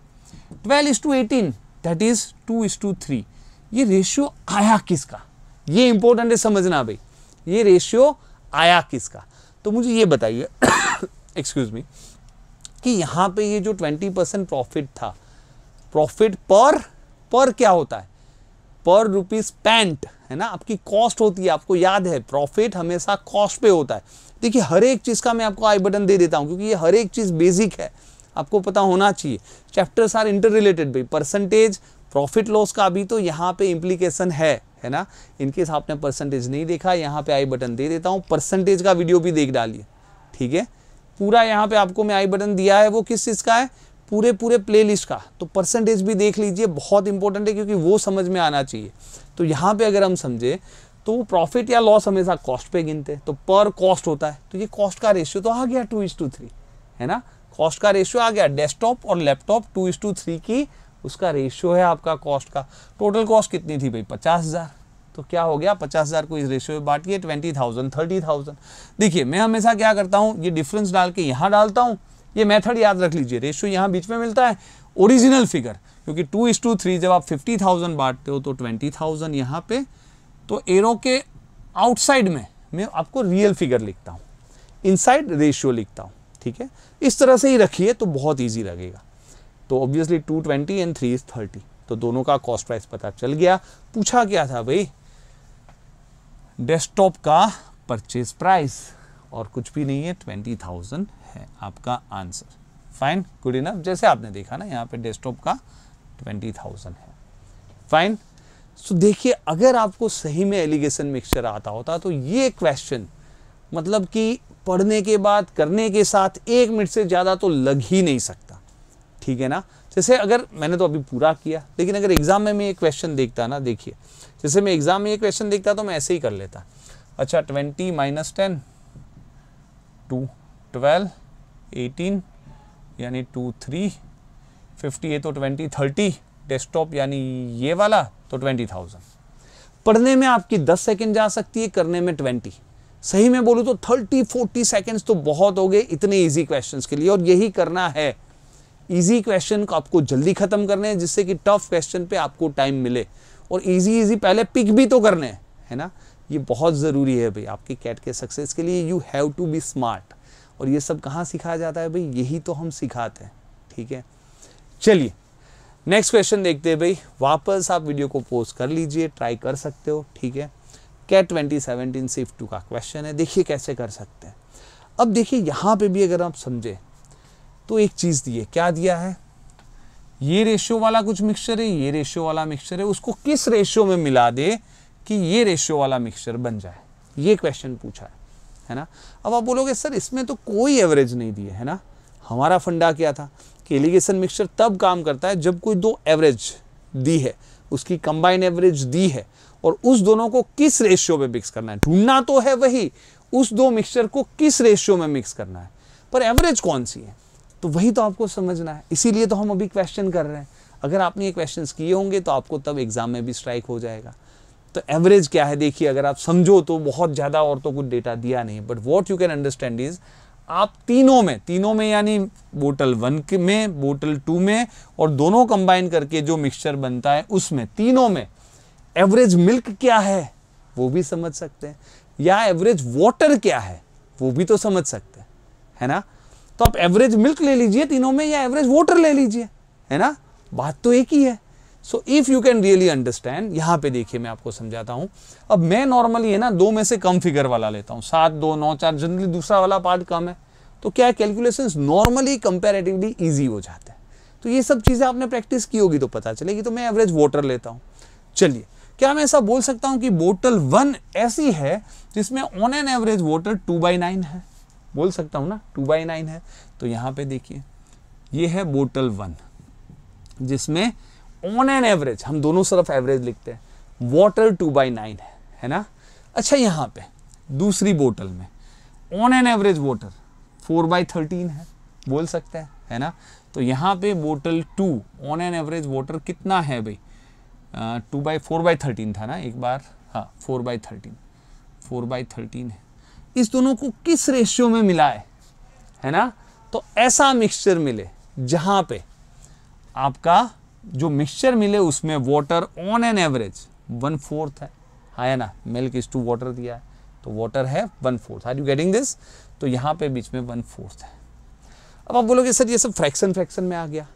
twelve is to eighteen that is two is to three ये रेशियो आया किसका ये इंपॉर्टेंट है समझना भाई ये रेशियो आया किसका तो मुझे ये बताइए एक्सक्यूज मी कि यहां पे ये जो 20 परसेंट प्रॉफिट था प्रॉफिट पर पर क्या होता है पर रुपीज पैंट है ना आपकी कॉस्ट होती है आपको याद है प्रॉफिट हमेशा कॉस्ट पे होता है देखिए हर एक चीज़ का मैं आपको आई बटन दे देता हूँ क्योंकि ये हर एक चीज़ बेसिक है आपको पता होना चाहिए चैप्टर्स आर इंटर रिलेटेड भाई परसेंटेज प्रॉफिट लॉस का भी तो यहाँ पे इम्प्लीकेशन है है ना इनकेस आपने परसेंटेज नहीं देखा यहाँ पे आई बटन दे देता हूँ परसेंटेज का वीडियो भी देख डालिए ठीक है पूरा यहाँ पे आपको मैं आई बटन दिया है वो किस चीज़ का है पूरे पूरे प्लेलिस्ट का तो परसेंटेज भी देख लीजिए बहुत इंपॉर्टेंट है क्योंकि वो समझ में आना चाहिए तो यहाँ पे अगर हम समझे तो प्रॉफिट या लॉस हमेशा कॉस्ट पे गिनते हैं तो पर कॉस्ट होता है तो ये कॉस्ट का रेशियो तो आ गया टू इज टू थ्री है ना कॉस्ट का रेशियो आ गया डेस्कटॉप और laptop two is to three की उसका रेशियो है आपका कॉस्ट का टोटल कॉस्ट कितनी थी भाई पचास हज़ार तो क्या हो गया पचास हज़ार को इस रेशियो में बांटिए ट्वेंटी थाउजेंड थर्टी थाउजेंड देखिए मैं हमेशा क्या करता हूँ ये डिफरेंस डाल के यहाँ डालता हूँ ये मेथड याद रख लीजिए रेशियो यहाँ बीच में मिलता है ओरिजिनल फिगर क्योंकि टू इस टू थ्री जब आप फिफ्टी थाउजेंड बांटते हो तो ट्वेंटी थाउजेंड यहाँ पे तो एरो के आउटसाइड में मैं आपको रियल फिगर लिखता हूँ इनसाइड रेशियो लिखता हूँ ठीक है इस तरह से ही रखिए तो बहुत ईजी लगेगा तो obviously two twenty and three is thirty तो दोनों का कॉस्ट प्राइस पता चल गया पूछा क्या था भाई डेस्कटॉप का परचेज प्राइस और कुछ भी नहीं है ट्वेंटी थाउजेंड है आपका आंसर फाइन गुड इनफ जैसे आपने देखा ना यहाँ पे डेस्कटॉप का ट्वेंटी थाउजेंड है फाइन सो देखिए अगर आपको सही में एलिगेशन मिक्सचर आता होता तो ये क्वेश्चन मतलब कि पढ़ने के बाद करने के साथ एक मिनट से ज़्यादा तो लग ही नहीं सकता ठीक है ना जैसे अगर मैंने तो अभी पूरा किया लेकिन अगर एग्ज़ाम में मैं ये क्वेश्चन देखता ना देखिए जैसे मैं एग्ज़ाम में ये क्वेश्चन देखता तो मैं ऐसे ही कर लेता अच्छा twenty minus ten to twelve eighteen यानी टू थ्री फिफ्टी ये तो ट्वेंटी थर्टी डेस्कटॉप यानी ये वाला तो ट्वेंटी थाउजेंड पढ़ने में आपकी दस सेकेंड जा सकती है करने में ट्वेंटी सही में बोलूँ तो थर्टी फोर्टी सेकेंड्स तो बहुत हो गए इतने ईजी क्वेश्चन के लिए और यही करना है ईजी क्वेश्चन को आपको जल्दी खत्म करने हैं जिससे कि टफ क्वेश्चन पे आपको टाइम मिले और ईजी ईजी पहले पिक भी तो करने हैं है ना ये बहुत ज़रूरी है भाई आपके कैट के सक्सेस के लिए you have to be smart और ये सब कहाँ सिखाया जाता है भाई यही तो हम सिखाते हैं ठीक है चलिए नेक्स्ट क्वेश्चन देखते हैं भाई वापस आप वीडियो को पोस्ट कर लीजिए ट्राई कर सकते हो ठीक है CAT twenty seventeen shift two का क्वेश्चन है देखिए कैसे कर सकते हैं अब देखिए यहाँ पे भी अगर आप समझे तो एक चीज़ दी है क्या दिया है ये रेशियो वाला कुछ मिक्सचर है ये रेशियो वाला मिक्सचर है उसको किस रेशियो में मिला दे कि ये रेशियो वाला मिक्सचर बन जाए ये क्वेश्चन पूछा है है ना अब आप बोलोगे सर इसमें तो कोई एवरेज नहीं दिए है ना हमारा फंडा क्या था कि एलिगेशन मिक्सचर तब काम करता है जब कोई दो एवरेज दी है उसकी कंबाइन एवरेज दी है और उस दोनों को किस रेशियो में मिक्स करना है ढूंढना तो है वही उस दो मिक्सचर को किस रेशियो में मिक्स करना है पर एवरेज कौन सी है तो वही तो आपको समझना है इसीलिए तो हम अभी क्वेश्चन कर रहे हैं अगर आपने ये क्वेश्चन किए होंगे तो आपको तब एग्जाम में भी स्ट्राइक हो जाएगा तो एवरेज क्या है देखिए अगर आप समझो तो बहुत ज़्यादा और तो कुछ डेटा दिया नहीं but what you can understand is आप तीनों में तीनों में यानी बोटल वन में बोटल टू में और दोनों कंबाइन करके जो मिक्सचर बनता है उसमें तीनों में एवरेज मिल्क क्या है वो भी समझ सकते हैं या एवरेज वाटर क्या है वो भी तो समझ सकते हैं है ना तो आप एवरेज मिल्क ले लीजिए तीनों में या एवरेज वोटर ले लीजिए है ना बात तो एक ही है so if you can really understand यहाँ पे देखिए मैं आपको समझाता हूँ अब मैं नॉर्मली है ना दो में से कम फिगर वाला लेता हूँ सात दो नौ चार जनरली दूसरा वाला पार्ट कम है तो क्या कैलकुलेशन नॉर्मली कंपेरेटिवली ईजी हो जाता है तो ये सब चीज़ें आपने प्रैक्टिस की होगी तो पता चलेगी तो मैं एवरेज वोटर लेता हूँ चलिए क्या मैं ऐसा बोल सकता हूँ कि बोटल वन ऐसी है जिसमें on an average water two by nine है बोल सकता हूँ ना टू बाई नाइन है तो यहाँ पे देखिए ये है बोटल वन जिसमें ऑन एन एवरेज हम दोनों तरफ एवरेज लिखते हैं वाटर टू बाई नाइन है है ना अच्छा यहाँ पे दूसरी बोटल में on an average water four by thirteen है बोल सकते हैं है ना तो यहाँ पे bottle two on an average water कितना है भाई two by four by thirteen था ना एक बार हाँ four by thirteen four by thirteen है इस दोनों को किस रेशियो में मिलाए है ना तो ऐसा मिक्सचर मिले जहां पे आपका जो मिक्सचर मिले उसमें water on an average one fourth है हाँ है ना मिल्क इज टू वाटर दिया है तो वाटर है one fourth are you getting this तो यहां पे बीच में वन फोर्थ है अब आप बोलोगे सर ये सब फ्रैक्शन फ्रैक्शन में आ गया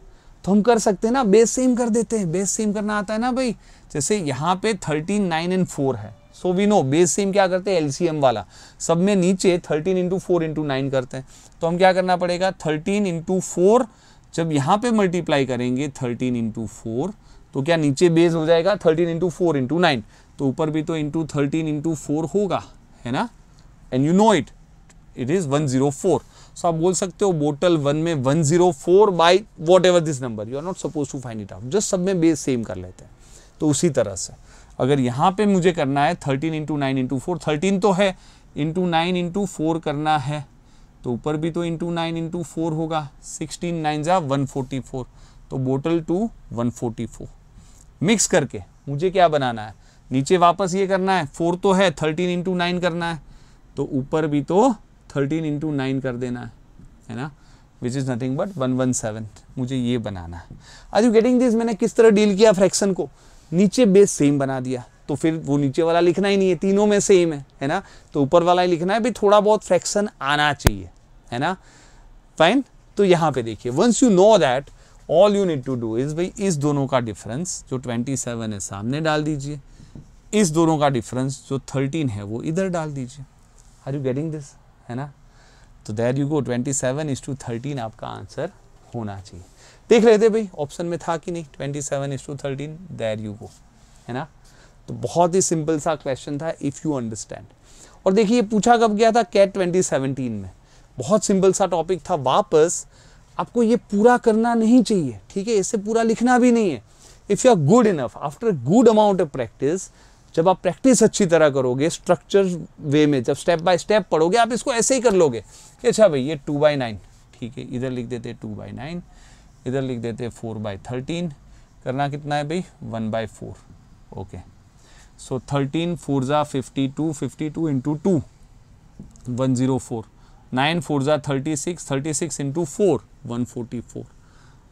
तो हम कर सकते हैं ना बेस सेम कर देते हैं बेस सेम करना आता है ना भाई जैसे यहाँ पे थर्टीन नाइन एंड फोर है so we know base same क्या करते हैं एलसीएम वाला सब में नीचे thirteen into four into nine करते हैं तो हम क्या करना पड़ेगा थर्टीन इंटू फोर जब यहाँ पे मल्टीप्लाई करेंगे थर्टीन इंटू फोर तो क्या नीचे बेस हो जाएगा thirteen into four into nine तो ऊपर भी तो इंटू थर्टीन इंटू फोर होगा है ना and you know it it is one zero four so आप बोल सकते हो बोटल वन में one zero four by whatever this number you are not suppose to find it out just सब में बेस सेम कर लेते हैं तो उसी तरह से अगर यहाँ पे मुझे करना है thirteen into nine into four thirteen तो है इंटू नाइन इंटू फोर करना है तो ऊपर भी तो इंटू नाइन इंटू फोर होगा सिक्सटीन नाइन जा वन फोर्टी फोर तो bottle two one forty four mix करके मुझे क्या बनाना है नीचे वापस ये करना है फोर तो है थर्टीन इंटू नाइन करना है तो ऊपर भी तो थर्टीन इंटू नाइन कर देना है है ना which is nothing but one one seven मुझे ये बनाना है आज यू गेटिंग दिस मैंने किस तरह डील किया फ्रैक्शन को नीचे बेस सेम बना दिया तो फिर वो नीचे वाला लिखना ही नहीं है तीनों में सेम है है ना तो ऊपर वाला ही लिखना है भाई थोड़ा बहुत फ्रैक्शन आना चाहिए है ना फाइन तो यहाँ पे देखिए once you know that all you need to do is भाई इस दोनों का डिफरेंस जो 27 है सामने डाल दीजिए इस दोनों का डिफरेंस जो 13 है वो इधर डाल दीजिए आर यू गेटिंग दिस है ना तो there you go twenty seven is to thirteen आपका आंसर होना चाहिए देख रहे थे भाई ऑप्शन में था कि नहीं twenty seven is to thirteen there you go है ना तो बहुत ही सिंपल सा क्वेश्चन था इफ़ यू अंडरस्टैंड और देखिए पूछा कब गया था कैट सेवनटीन में बहुत सिंपल सा टॉपिक था वापस आपको ये पूरा करना नहीं चाहिए ठीक है इसे पूरा लिखना भी नहीं है if you are good enough after good amount of practice जब आप प्रैक्टिस अच्छी तरह करोगे स्ट्रक्चर वे में जब स्टेप बाय स्टेप पढ़ोगे आप इसको ऐसे ही कर लोगे अच्छा भाई ये टू बाई नाइन ठीक है इधर लिख देते टू बाई नाइन इधर लिख देते हैं फोर बाई थर्टीन करना कितना है भाई one by four okay so thirteen four ज़ा fifty two fifty two into two one zero four nine four ज़ा thirty six thirty six into four one forty four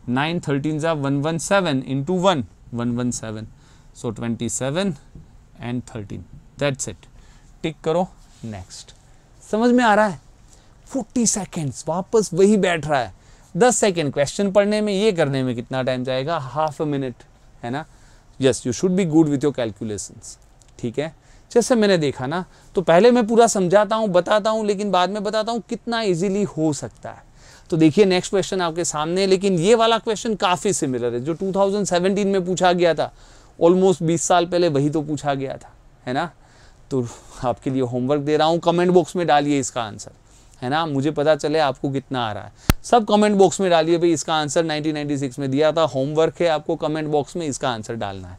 nine thirteen ज़ा one one seven into one one one seven so twenty seven and thirteen that's it tick करो next समझ में आ रहा है forty seconds वापस वही बैठ रहा है दस सेकेंड क्वेश्चन पढ़ने में ये करने में कितना टाइम जाएगा हाफ अ मिनट है ना yes you should be good with your calculations ठीक है जैसे मैंने देखा ना तो पहले मैं पूरा समझाता हूँ बताता हूँ लेकिन बाद में बताता हूँ कितना इजीली हो सकता है तो देखिए नेक्स्ट क्वेश्चन आपके सामने लेकिन ये वाला क्वेश्चन काफ़ी सिमिलर है जो 2017 में पूछा गया था ऑलमोस्ट 20 साल पहले वही तो पूछा गया था है ना तो आपके लिए होमवर्क दे रहा हूँ कमेंट बॉक्स में डालिए इसका आंसर है ना मुझे पता चले आपको कितना आ रहा है सब कमेंट बॉक्स में डालिए भाई इसका आंसर 1996 में दिया था होमवर्क है आपको कमेंट बॉक्स में इसका आंसर डालना है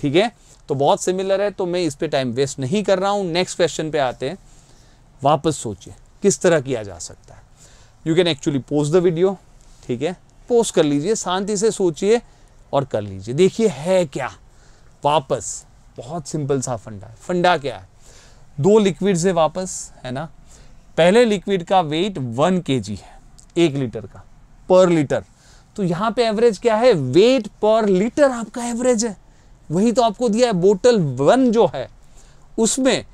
ठीक है तो बहुत सिमिलर है तो मैं इस पर टाइम वेस्ट नहीं कर रहा हूँ नेक्स्ट क्वेश्चन पे आते हैं वापस सोचिए किस तरह किया जा सकता है you can actually post the video ठीक है पोस्ट कर लीजिए शांति से सोचिए और कर लीजिए देखिए है क्या वापस बहुत सिंपल सा फंडा है फंडा क्या है दो लिक्विड है वापस है ना पहले लिक्विड का वेट वन के है एक लीटर का पर लीटर तो यहाँ पे एवरेज क्या है वेट पर लीटर आपका एवरेज है वही तो आपको दिया है बोटल वन जो है उसमें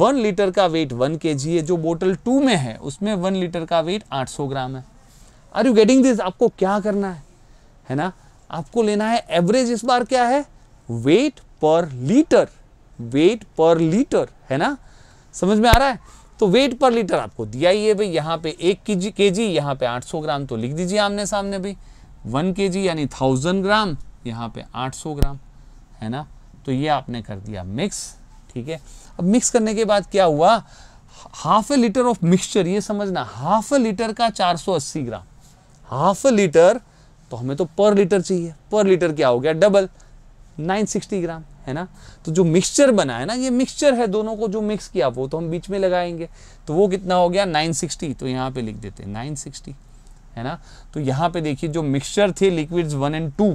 वन लीटर का वेट वन के है जो बोटल टू में है उसमें वन लीटर का वेट 800 ग्राम है आर यू गेटिंग दिस आपको क्या करना है है ना आपको लेना है एवरेज इस बार क्या है वेट पर लीटर वेट पर लीटर है ना समझ में आ रहा है तो वेट पर लीटर आपको दिया ही है भाई यहाँ पे एक के जी यहाँ पे 800 ग्राम तो लिख दीजिए आमने सामने भाई वन के जी यानी थाउजेंड ग्राम यहाँ पे 800 ग्राम है ना तो ये आपने कर दिया मिक्स ठीक है अब मिक्स करने के बाद क्या हुआ half a litre of mixture ये समझना हाफ ए लीटर का 480 ग्राम हाफ ए लीटर तो हमें तो पर लीटर चाहिए पर लीटर क्या हो गया डबल 960 ग्राम है ना तो जो मिक्सचर बना है ना ये मिक्सचर है दोनों को जो मिक्स किया वो तो हम बीच में लगाएंगे तो वो कितना हो गया 960 तो यहाँ पे लिख देते हैं 960 है ना तो यहाँ पे देखिए जो मिक्सचर थे liquids one and two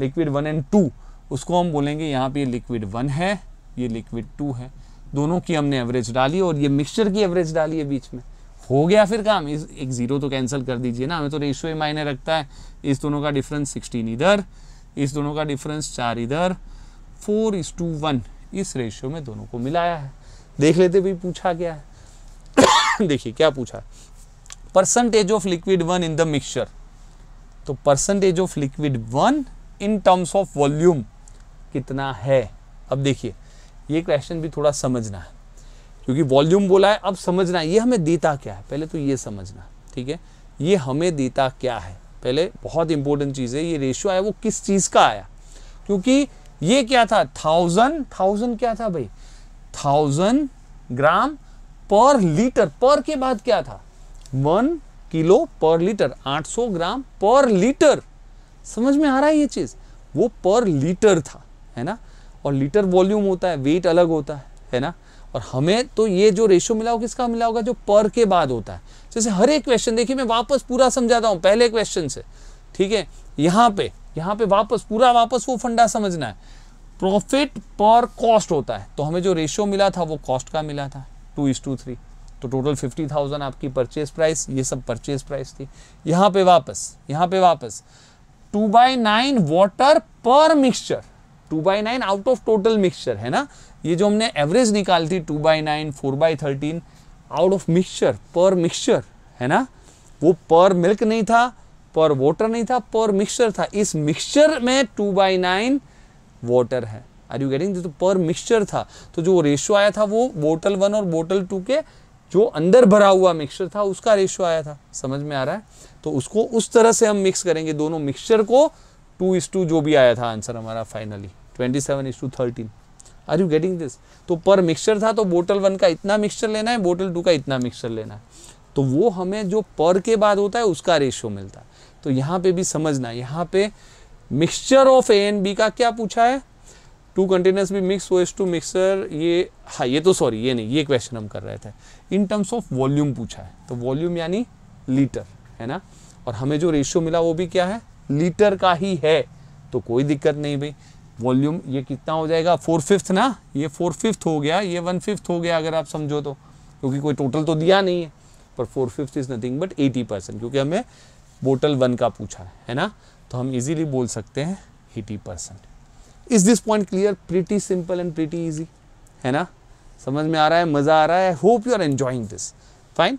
liquid one and two उसको हम बोलेंगे यहाँ पे लिक्विड वन है ये लिक्विड टू है दोनों की हमने एवरेज डाली और ये मिक्सचर की एवरेज डाली है बीच में हो गया फिर काम इस एक ज़ीरो तो कैंसिल कर दीजिए ना हमें तो रेशियो ही मायने रखता है इस दोनों का डिफरेंस सिक्सटीन इधर इस दोनों का डिफरेंस चार इधर फोर इज टू वन इस रेशियो में दोनों को मिलाया है देख लेते भी पूछा गया है देखिए क्या पूछा percentage of liquid one in the mixture तो percentage of liquid one in terms of volume कितना है अब देखिए ये क्वेश्चन भी थोड़ा समझना है क्योंकि वॉल्यूम बोला है अब समझना है ये हमें देता क्या है पहले तो ये समझना ठीक है ये हमें देता क्या है पहले बहुत इंपॉर्टेंट चीज़ है ये रेशियो आया वो किस चीज़ का आया क्योंकि ये क्या था थाउजेंड थाउजेंड क्या था भाई थाउजेंड ग्राम पर लीटर पर के बाद क्या था one kilo per litre 800 gram per litre समझ में आ रहा है ये चीज़ वो पर लीटर था है ना और लीटर वॉल्यूम होता है वेट अलग होता है है ना और हमें तो ये जो रेशियो मिला होगा किसका मिला होगा जो पर के बाद होता है जैसे हर एक क्वेश्चन देखिए मैं वापस पूरा समझाता हूँ पहले क्वेश्चन से ठीक है यहाँ पे यहाँ पे वापस पूरा वापस वो फंडा समझना है प्रॉफिट पर कॉस्ट होता है तो हमें जो रेशियो मिला था वो कॉस्ट का मिला था टू इज टू थ्री तो टोटल फिफ्टी थाउजेंड आपकी परचेज प्राइस ये सब परचेज प्राइस थी यहाँ पे वापस यहाँ पे वापस two by nine water per mixture two by nine out of total mixture है ना ये जो हमने एवरेज निकाली थी two by nine four by thirteen out of mixture per mixture है ना वो पर मिल्क नहीं था पर वाटर नहीं था पर मिक्सचर था इस मिक्सचर में टू बाई नाइन वाटर है आर यू गेटिंग तो पर मिक्सचर था तो जो रेशो आया था वो बोटल वन और बोटल टू के जो अंदर भरा हुआ मिक्सचर था उसका रेशो आया था समझ में आ रहा है तो उसको उस तरह से हम मिक्स करेंगे दोनों मिक्सचर को टू इस टू जो भी आया था आंसर हमारा finally twenty seven is two thirteen are you getting this तो पर मिक्सचर था तो बोटल वन का इतना मिक्सचर लेना है बोटल टू का इतना मिक्सचर लेना है तो वो हमें जो पर के बाद होता है उसका रेशियो मिलता है तो यहाँ पे भी समझना यहाँ पे mixture of A and B का क्या पूछा है टू कंटेनर्स भी मिक्स ओ एस टू मिक्सर ये हाँ ये तो सॉरी ये नहीं ये क्वेश्चन हम कर रहे थे इन टर्म्स ऑफ वॉल्यूम पूछा है तो वॉल्यूम यानी लीटर है ना और हमें जो रेशियो मिला वो भी क्या है लीटर का ही है तो कोई दिक्कत नहीं भाई वॉल्यूम ये कितना हो जाएगा फोर फिफ्थ ना ये फोर फिफ्थ हो गया ये वन फिफ्थ हो गया अगर आप समझो तो क्योंकि कोई टोटल तो दिया नहीं है पर four fifth is nothing but eighty percent क्योंकि हमें बोटल वन का पूछा है है ना तो हम इजीली बोल सकते हैं eighty percent is this point clear pretty simple and pretty easy है ना समझ में आ रहा है मज़ा आ रहा है I hope you are enjoying this fine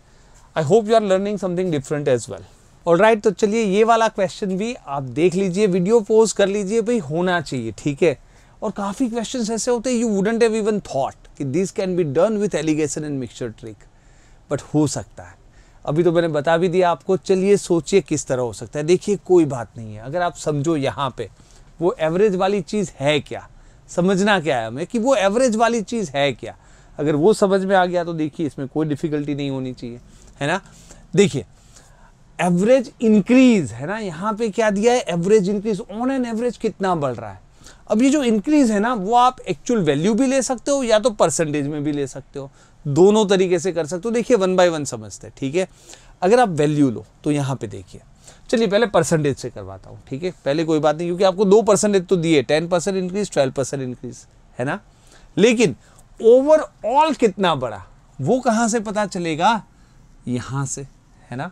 I hope you are learning something different as well और राइट तो चलिए ये वाला क्वेश्चन भी आप देख लीजिए वीडियो पोज कर लीजिए भाई होना चाहिए ठीक है और काफ़ी क्वेश्चंस ऐसे होते हैं you wouldn't have even thought कि this can be done with alligation and mixture trick but हो सकता है अभी तो मैंने बता भी दिया आपको चलिए सोचिए किस तरह हो सकता है देखिए कोई बात नहीं है अगर आप समझो यहाँ पे वो एवरेज वाली चीज़ है क्या समझना क्या है हमें कि वो एवरेज वाली चीज़ है क्या अगर वो समझ में आ गया तो देखिए इसमें कोई डिफ़िकल्टी नहीं होनी चाहिए है ना देखिए एवरेज इंक्रीज है ना यहाँ पे क्या दिया है average increase on an average कितना बढ़ रहा है अब ये जो इंक्रीज है ना वो आप एक्चुअल वैल्यू भी ले सकते हो या तो परसेंटेज में भी ले सकते हो दोनों तरीके से कर सकते हो देखिए वन बाय वन समझते हैं ठीक है अगर आप वैल्यू लो तो यहाँ पे देखिए चलिए पहले परसेंटेज से करवाता हूँ ठीक है पहले कोई बात नहीं क्योंकि आपको दो परसेंटेज तो दिए ten percent increase twelve percent increase है ना लेकिन ओवरऑल कितना बड़ा वो कहाँ से पता चलेगा यहाँ से है ना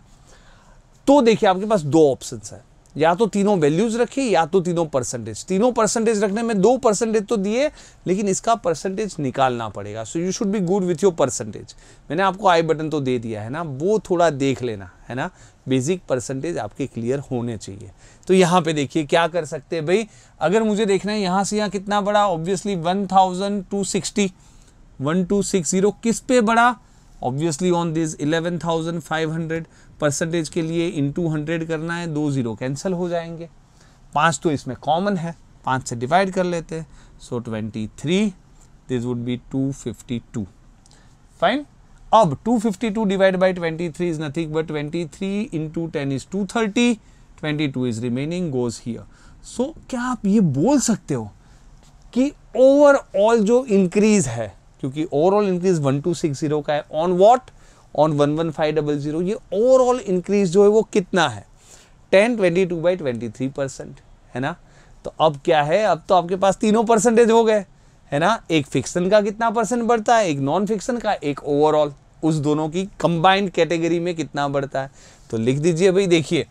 तो देखिए आपके पास दो ऑप्शन है या तो तीनों वैल्यूज रखी या तो तीनों परसेंटेज तीनों परसेंटेज रखने में दो परसेंटेज तो दिए लेकिन इसका परसेंटेज निकालना पड़ेगा so you should be good with your percentage मैंने आपको आई बटन तो दे दिया है ना वो थोड़ा देख लेना है ना बेसिक परसेंटेज आपके क्लियर होने चाहिए तो यहाँ पे देखिए क्या कर सकते हैं भाई अगर मुझे देखना है यहाँ से यहाँ कितना बड़ा obviously one thousand two sixty one two six zero किस पे बड़ा obviously on this eleven thousand five hundred percentage के लिए इन टू हंड्रेड करना है दो ज़ीरो कैंसिल हो जाएंगे पाँच तो इसमें कॉमन है पाँच से डिवाइड कर लेते हैं so twenty three this would be two fifty two fine अब two two fifty divide by twenty is nothing but twenty three in two ten is two thirty twenty two is remaining goes here so क्या आप ये बोल सकते हो कि overall जो increase है क्योंकि overall increase one two six zero का है on what on one one five double zero ये ओवरऑल इंक्रीज जो है वो कितना है ten twenty two by twenty three percent है ना तो अब क्या है अब तो आपके पास तीनों परसेंटेज हो गए है ना एक फिक्सन का कितना परसेंट बढ़ता है एक नॉन फिक्सन का एक ओवरऑल उस दोनों की कंबाइंड कैटेगरी में कितना बढ़ता है तो लिख दीजिए भाई देखिए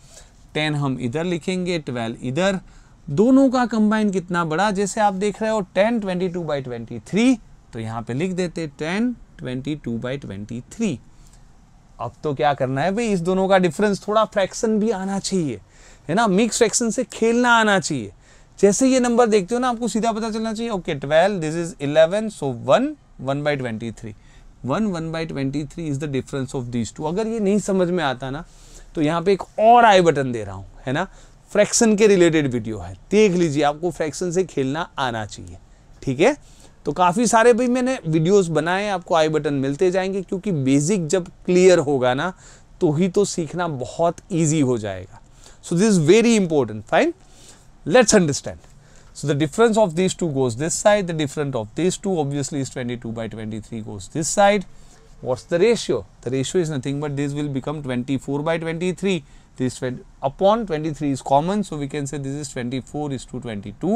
टेन हम इधर लिखेंगे ट्वेल्व इधर दोनों का कंबाइन कितना बड़ा जैसे आप देख रहे हो ten twenty two by twenty three तो यहाँ पे लिख देते ten twenty two by twenty three अब तो क्या करना है भाई इस दोनों का डिफरेंस थोड़ा फ्रैक्शन भी आना चाहिए है ना मिक्स फ्रैक्शन से खेलना आना चाहिए जैसे ये नंबर देखते हो ना आपको सीधा पता चलना चाहिए okay twelve this is eleven so one one by twenty three one one by twenty three is the difference of these two अगर ये नहीं समझ में आता ना तो यहाँ पे एक और आई बटन दे रहा हूँ है ना फ्रैक्शन के रिलेटेड वीडियो है देख लीजिए आपको फ्रैक्शन से खेलना आना चाहिए ठीक है तो काफ़ी सारे भी मैंने वीडियोस बनाए आपको आई बटन मिलते जाएंगे क्योंकि बेसिक जब क्लियर होगा ना तो ही तो सीखना बहुत ईजी हो जाएगा so this is very important fine let's understand So the difference of these two goes this side, the difference of these two obviously is 22 by 23 goes this side. What's the ratio? The ratio is nothing but this will become 24 by 23. This upon 23 is common, so we can say this is 24 is to 22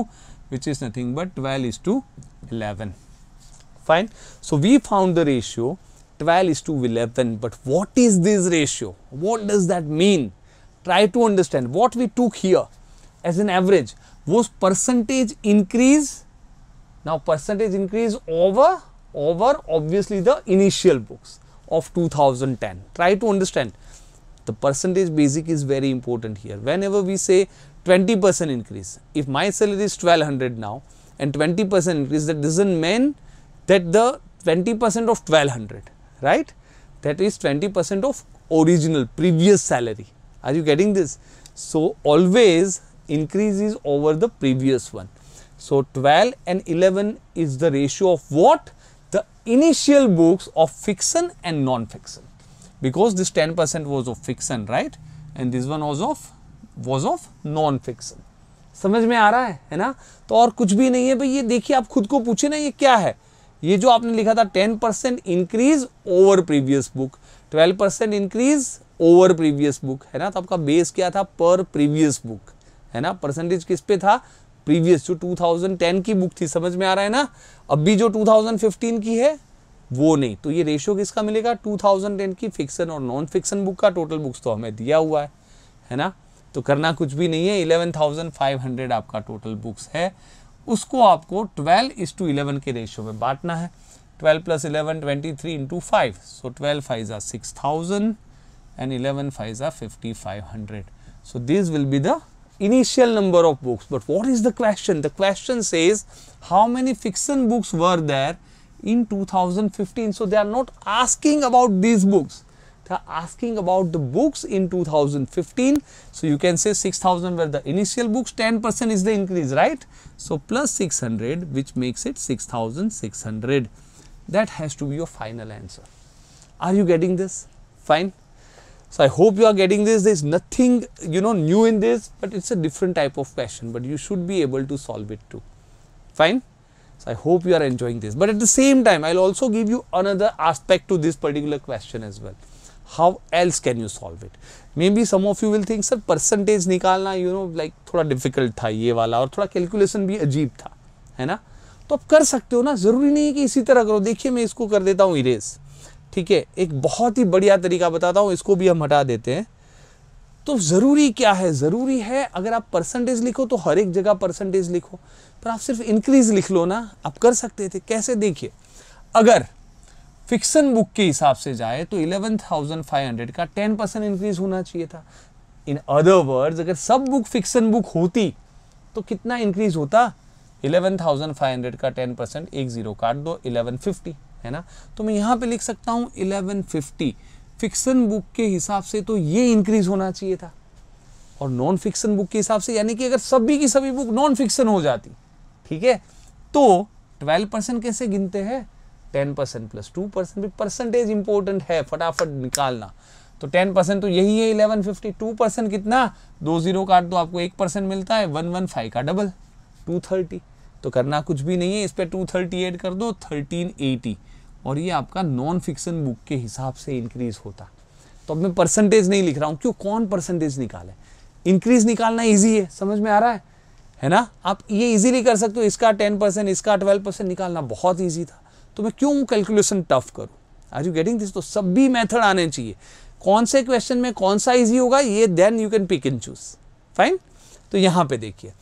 which is nothing but 12 is to 11 fine. So, we found the ratio 12 is to 11 but what is this ratio what does that mean try to understand what we took here as an average was percentage increase now percentage increase over over obviously the initial books of 2010 try to understand the percentage basic is very important here whenever we say 20% increase. If my salary is 1200 now and 20% increase that doesn't mean that the 20% of 1200 right that is 20% of original previous salary are you getting this so always increase is over the previous one so 12 and 11 is the ratio of what the initial books of fiction and non-fiction because this 10% was of fiction right and this one was of was of non fiction समझ में आ रहा है है ना तो और कुछ भी नहीं है भाई ये देखिए आप खुद को पूछे ना ये क्या है ये जो आपने लिखा था ten percent increase over previous book twelve percent increase over previous book है ना तो आपका बेस क्या था पर प्रीवियस बुक है ना परसेंटेज किस पे था प्रीवियस जो 2010 की बुक थी समझ में आ रहा है ना अभी जो 2015 की है वो नहीं तो ये रेशियो किसका मिलेगा 2010 की फिक्सन और नॉन फिक्सन बुक का टोटल बुक्स तो हमें दिया हुआ है है ना तो करना कुछ भी नहीं है इलेवन थाउजेंड फाइव हंड्रेड आपका टोटल बुक्स है उसको आपको ट्वेल्व इस टू इलेवन के रेशियो में बांटना है twelve plus eleven twenty three into five so twelve five ज़ा six thousand and eleven five ज़ा fifty five hundred so this will be the initial number of books but what is the question the question says how many fiction books were there in two thousand fifteen so they are not asking about this books asking about the books in 2015 so you can say 6000 were the initial books 10 percent is the increase right so plus 600 which makes it 6600 that has to be your final answer are you getting this fine so i hope you are getting this there's nothing you know new in this but it's a different type of question but you should be able to solve it too fine so i hope you are enjoying this but at the same time i'll also give you another aspect to this particular question as well how else can you solve it may be some of you will think sir percentage निकालना you know like थोड़ा difficult था ये वाला और थोड़ा calculation भी अजीब था है ना तो आप कर सकते हो ना ज़रूरी नहीं है कि इसी तरह करो देखिए मैं इसको कर देता हूँ इरेज ठीक है एक बहुत ही बढ़िया तरीका बताता हूँ इसको भी हम हटा देते हैं तो ज़रूरी क्या है ज़रूरी है अगर आप परसेंटेज लिखो तो हर एक जगह परसेंटेज लिखो पर आप सिर्फ इंक्रीज लिख लो ना आप कर सकते थे कैसे देखिए अगर फिक्सन बुक के हिसाब से जाए तो 11,500 का 10 परसेंट इंक्रीज होना चाहिए था इन अदर वर्ड्स अगर सब बुक फिक्सन बुक होती तो कितना इंक्रीज होता 11,500 का 10 परसेंट एक जीरो काट दो 1150 है ना तो मैं यहाँ पे लिख सकता हूँ 1150 फिक्सन बुक के हिसाब से तो ये इंक्रीज होना चाहिए था और नॉन फिक्सन बुक के हिसाब से यानी कि अगर सभी की सभी बुक नॉन फिक्सन हो जाती ठीक है तो 12 परसेंट कैसे गिनते हैं ten percent plus two percent भी परसेंटेज इंपॉर्टेंट है फटाफट निकालना तो टेन परसेंट तो यही है इलेवन फिफ्टी टू परसेंट कितना दो जीरो काट दो आपको एक परसेंट मिलता है वन वन फाइव का डबल टू थर्टी तो करना कुछ भी नहीं है इस पर टू थर्टी एड कर दो थर्टीन एटी और ये आपका नॉन फिक्सन बुक के हिसाब से इंक्रीज होता तो अब मैं परसेंटेज नहीं लिख रहा हूँ क्यों कौन परसेंटेज निकाले इंक्रीज निकालना ईजी है समझ में आ रहा है है ना आप ये इजीली कर सकते हो इसका टेन परसेंट इसका ट्वेल्व परसेंट निकालना बहुत ईजी था तो मैं क्यों कैलकुलेशन टफ करूँ आर यू गेटिंग दिस तो सब भी मेथड आने चाहिए कौन से क्वेश्चन में कौन सा इजी होगा ये then you can pick and choose fine तो यहाँ पे देखिए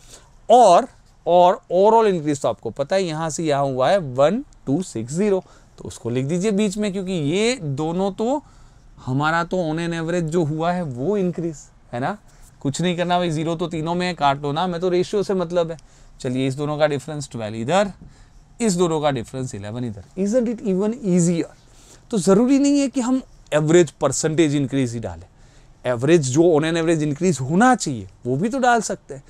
और और ओवरऑल इंक्रीज तो आपको पता है यहाँ से यहाँ हुआ है वन टू सिक्स जीरो तो उसको लिख दीजिए बीच में क्योंकि ये दोनों तो हमारा तो ऑन एन एवरेज जो हुआ है वो इंक्रीज है ना कुछ नहीं करना भाई जीरो तो तीनों में काट लो ना मैं तो रेशियो से मतलब है चलिए इस दोनों का डिफरेंस ट्वेल्व इधर इस दोनों का डिफरेंस इलेवन इधर इज इट इवन ईजियर तो ज़रूरी नहीं है कि हम एवरेज परसेंटेज इंक्रीज ही डालें एवरेज जो ऑन एन एवरेज इंक्रीज होना चाहिए वो भी तो डाल सकते हैं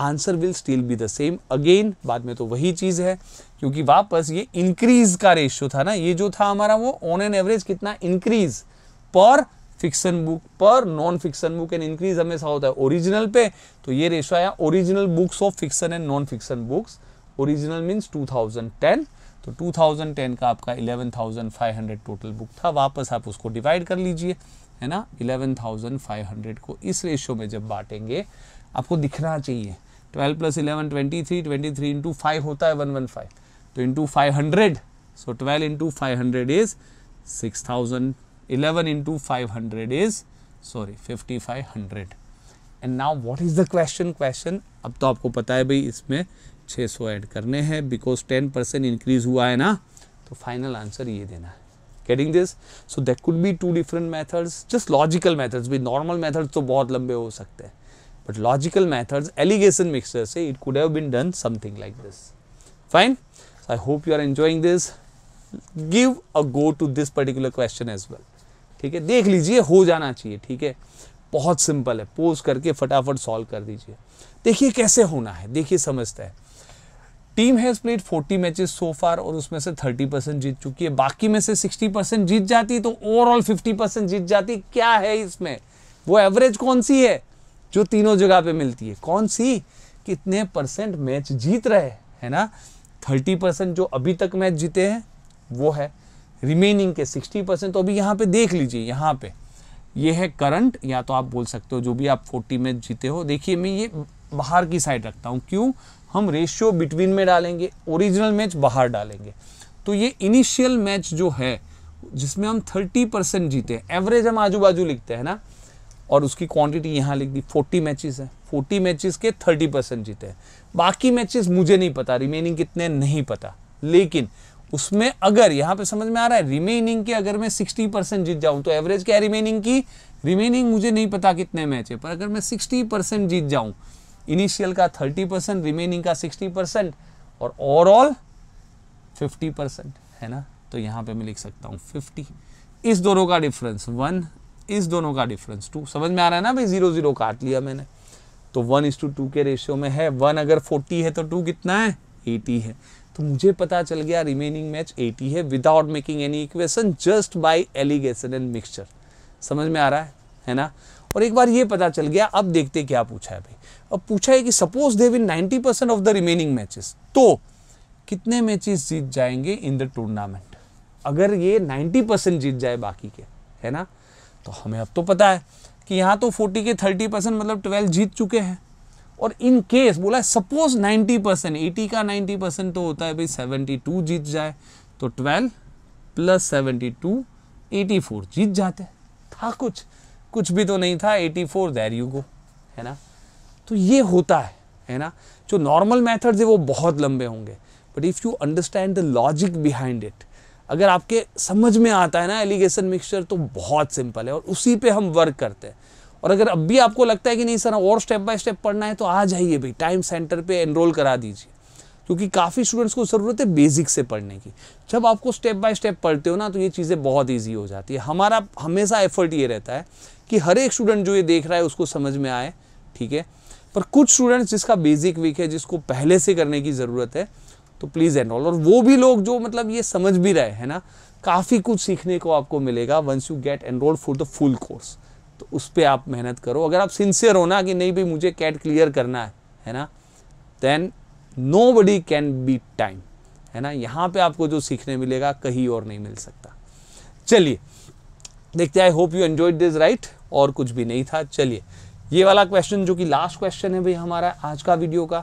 answer will still be the same again बाद में तो वही चीज़ है क्योंकि वापस ये इंक्रीज का रेशियो था ना ये जो था हमारा वो ऑन एन एवरेज कितना इंक्रीज पर फिक्शन बुक पर non fiction book and increase हमेशा होता है ओरिजिनल पे तो ये रेशो आया original books of fiction and non fiction books original means 2010 तो 2010 का आपका 11,500 टोटल बुक था वापस आप उसको डिवाइड कर लीजिए है ना 11,500 को इस रेशियो में जब बांटेंगे आपको दिखना चाहिए 12 plus eleven twenty three twenty three into five होता है वन वन फाइव तो into five hundred so twelve into five hundred is six thousand eleven into five hundred is sorry fifty five hundred and now what is the question question अब तो आपको पता है भाई इसमें छः सौ ऐड करने हैं बिकॉज टेन परसेंट इंक्रीज हुआ है ना तो फाइनल आंसर ये देना है getting this so that could be two different methods just logical methods भी नॉर्मल मैथड्स तो बहुत लंबे हो सकते हैं but logical methods alligation mixture से it could have been done something like this fine I hope you are are this give a go to this particular question as well ठीक है देख लीजिए हो जाना चाहिए ठीक है बहुत सिंपल है पोज करके फटाफट सॉल्व कर दीजिए देखिए कैसे होना है देखिए समझता है team has played 40 matches so far और उसमें से 30 परसेंट जीत चुकी है बाकी में से 60 परसेंट जीत जाती तो ओवरऑल 50 परसेंट जीत जाती क्या है इसमें वो एवरेज कौन सी है जो तीनों जगह पे मिलती है कौन सी कितने परसेंट मैच जीत रहे है ना 30 परसेंट जो अभी तक मैच जीते हैं वो है रिमेनिंग के 60 परसेंट तो अभी यहाँ पे देख लीजिए यहाँ पे ये है करंट या तो आप बोल सकते हो जो भी आप 40 मैच जीते हो देखिए मैं ये बाहर की साइड रखता हूँ क्यों हम रेशियो बिटवीन में डालेंगे ओरिजिनल मैच बाहर डालेंगे तो ये इनिशियल मैच जो है जिसमें हम 30 परसेंट जीते हैं एवरेज हम आजू बाजू लिखते हैं ना और उसकी क्वांटिटी यहाँ लिख दी 40 मैचेस है 40 मैचेस के 30 परसेंट जीते हैं बाकी मैचेस मुझे नहीं पता रिमेनिंग कितने नहीं पता लेकिन उसमें अगर यहाँ पे समझ में आ रहा है रिमेनिंग के अगर मैं सिक्सटी परसेंट जीत जाऊँ तो एवरेज क्या है रिमेनिंग की रिमेनिंग मुझे नहीं पता कितने मैच है पर अगर मैं सिक्सटी जीत जाऊँ इनिशियल का 30 परसेंट रिमेनिंग का 60 परसेंट और ओवरऑल 50 परसेंट है ना तो यहाँ पे मैं लिख सकता हूँ 50 इस दोनों का डिफरेंस वन इस दोनों का डिफरेंस टू समझ में आ रहा है ना भाई जीरो जीरो काट लिया मैंने तो वन इस टू टू के रेशियो में है वन अगर फोर्टी है तो टू कितना है एटी है तो मुझे पता चल गया रिमेनिंग मैच एटी है without making any equation just by alligation and mixture समझ में आ रहा है है ना और एक बार ये पता चल गया अब देखते क्या पूछा है भाई अब पूछा है कि suppose they win 90 percent of the remaining matches तो कितने मैचेस जीत जाएंगे इन द टूर्नामेंट अगर ये 90 परसेंट जीत जाए बाकी के है ना तो हमें अब तो पता है कि यहाँ तो 40 के 30 परसेंट मतलब 12 जीत चुके हैं और इन केस बोला सपोज 90 परसेंट एटी का 90 परसेंट तो होता है भाई 72 जीत जाए तो 12 plus seventy two eighty four जीत जाते था कुछ कुछ भी तो नहीं था एटी फोर यू गो है ना तो ये होता है है ना जो नॉर्मल मेथड्स है वो बहुत लंबे होंगे but if you understand the logic behind it अगर आपके समझ में आता है ना एलिगेशन मिक्सचर तो बहुत सिंपल है और उसी पे हम वर्क करते हैं और अगर अब भी आपको लगता है कि नहीं सर और स्टेप बाय स्टेप पढ़ना है तो आ जाइए भाई टाइम सेंटर पे एनरोल करा दीजिए क्योंकि काफ़ी स्टूडेंट्स को ज़रूरत है बेसिक से पढ़ने की जब आपको स्टेप बाय स्टेप पढ़ते हो ना तो ये चीज़ें बहुत ईजी हो जाती है हमारा हमेशा एफर्ट ये रहता है कि हर एक स्टूडेंट जो ये देख रहा है उसको समझ में आए ठीक है पर कुछ स्टूडेंट्स जिसका बेसिक वीक है जिसको पहले से करने की ज़रूरत है तो प्लीज़ एनरोल और वो भी लोग जो मतलब ये समझ भी रहे हैं ना काफ़ी कुछ सीखने को आपको मिलेगा once you get enrolled for the full course तो उस पर आप मेहनत करो अगर आप सिंसियर हो ना कि नहीं भाई मुझे कैट क्लियर करना है है ना then nobody can beat time है ना यहाँ पे आपको जो सीखने मिलेगा कहीं और नहीं मिल सकता चलिए देखते I hope you enjoyed this right और कुछ भी नहीं था चलिए ये वाला क्वेश्चन जो कि लास्ट क्वेश्चन है भाई हमारा आज का वीडियो का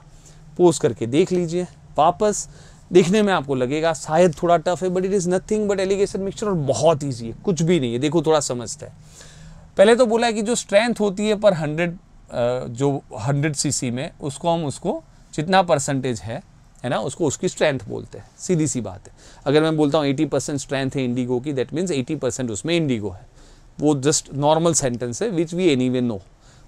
पोस्ट करके देख लीजिए वापस देखने में आपको लगेगा शायद थोड़ा टफ है but it is nothing but allegation mixture और बहुत ईजी है कुछ भी नहीं है देखो थोड़ा समझता है पहले तो बोला है कि जो स्ट्रेंथ होती है पर हंड्रेड जो हंड्रेड सीसी में उसको हम उसको जितना परसेंटेज है है ना उसको उसकी स्ट्रेंथ बोलते हैं सीधी सी बात है अगर मैं बोलता हूँ एटी परसेंट स्ट्रेंथ है इंडिगो की दैट मीन्स एटी परसेंट उसमें इंडिगो है वो जस्ट नॉर्मल सेंटेंस है which we anyway know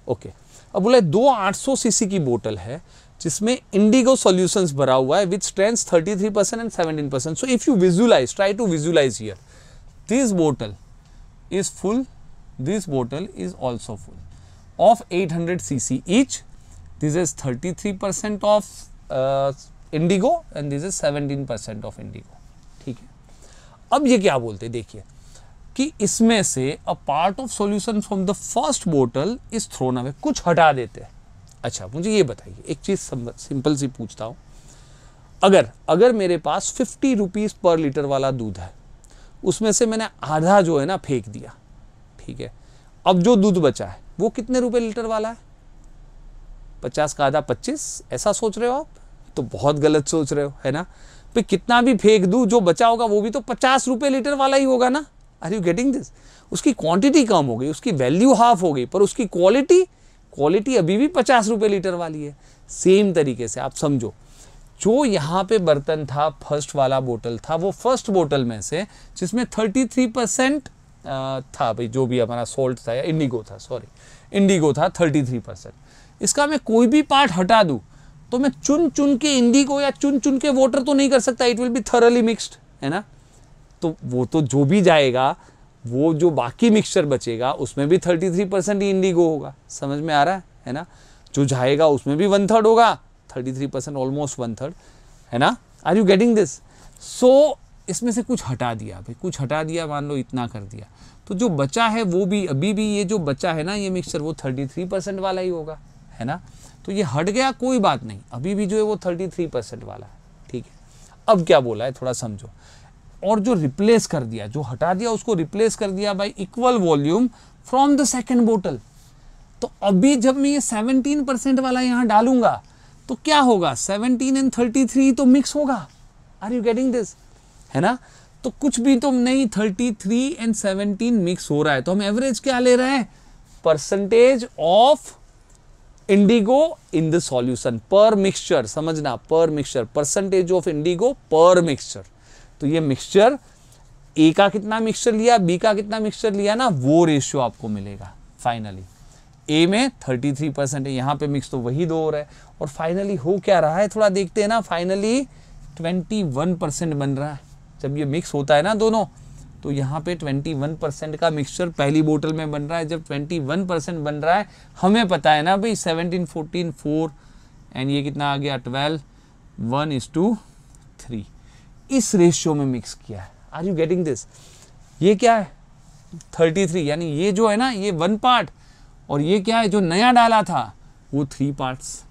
okay अब बोला दो 800 सीसी की बोतल है जिसमें इंडिगो सॉल्यूशंस भरा हुआ है with strength 33 percent and 17 percent so if you visualise try to visualise here this बोतल इज फुल दिस बोतल is also full of 800 cc each this is 33 percent of indigo and this is 17 percent of indigo ठीक है अब ये क्या बोलते हैं देखिए कि इसमें से a part of solution from the first bottle is thrown away कुछ हटा देते हैं अच्छा मुझे ये बताइए एक चीज़ सिंपल सी पूछता हूँ अगर अगर मेरे पास फिफ्टी रुपीज़ पर लीटर वाला दूध है उसमें से मैंने आधा जो है ना फेंक दिया ठीक है अब जो दूध बचा है वो कितने रुपए लीटर वाला है पचास का आधा पच्चीस ऐसा सोच रहे हो आप तो बहुत गलत सोच रहे हो है ना भाई कितना भी फेंक दूँ जो बचा होगा वो भी तो पचास रुपये लीटर वाला ही होगा ना आर यू गेटिंग दिस उसकी क्वांटिटी कम हो गई उसकी वैल्यू हाफ हो गई पर उसकी क्वालिटी क्वालिटी अभी भी पचास रुपये लीटर वाली है सेम तरीके से आप समझो जो यहाँ पे बर्तन था फर्स्ट वाला बोतल था वो फर्स्ट बोतल में से जिसमें 33 परसेंट था भाई जो भी हमारा सोल्ट था या इंडिगो था सॉरी इंडिगो था 33 परसेंट इसका मैं कोई भी पार्ट हटा दूँ तो मैं चुन चुन के इंडिगो या चुन चुन के वोटर तो नहीं कर सकता it will be thoroughly mixed है ना तो वो तो जो भी जाएगा वो जो बाकी मिक्सचर बचेगा उसमें भी थर्टी थ्री परसेंट इंडिगो होगा समझ में आ रहा है है ना जो जाएगा उसमें भी वन थर्ड होगा thirty three percent almost one third है ना are you getting this so इसमें से कुछ हटा दिया भाई कुछ हटा दिया मान लो इतना कर दिया तो जो बचा है वो भी अभी भी ये जो बचा है ना ये मिक्सचर वो थर्टी थ्री परसेंट वाला ही होगा है ना तो ये हट गया कोई बात नहीं अभी भी जो है वो थर्टी थ्री परसेंट वाला है ठीक है अब क्या बोला है थोड़ा समझो और जो रिप्लेस कर दिया जो हटा दिया उसको रिप्लेस कर दिया by equal volume from the second bottle तो अभी जब मैं ये 17 परसेंट वाला यहाँ डालूंगा तो क्या होगा 17 एंड 33 तो मिक्स होगा आर यू गेटिंग दिस है ना तो कुछ भी तो नहीं 33 एंड 17 मिक्स हो रहा है तो हम एवरेज क्या ले रहे हैं percentage of indigo in the solution पर मिक्सचर समझना पर मिक्सचर परसेंटेज ऑफ इंडिगो पर मिक्सचर तो ये मिक्सचर ए का कितना मिक्सचर लिया बी का कितना मिक्सचर लिया ना वो रेशियो आपको मिलेगा फाइनली ए में 33 परसेंट है यहाँ पे मिक्स तो वही दो और है और फाइनली हो क्या रहा है थोड़ा देखते हैं ना फाइनली 21 परसेंट बन रहा है जब ये मिक्स होता है ना दोनों तो यहाँ पे 21 परसेंट का मिक्सचर पहली बोतल में बन रहा है जब 21 परसेंट बन रहा है हमें पता है ना भाई 17, 14, 4 एंड ये कितना आ गया 12, वन इज टू थ्री इस रेशियो में मिक्स किया है आर यू गेटिंग दिस ये क्या है थ्री यानी ये जो है ना ये वन पार्ट और ये क्या है जो नया डाला था वो थ्री पार्ट्स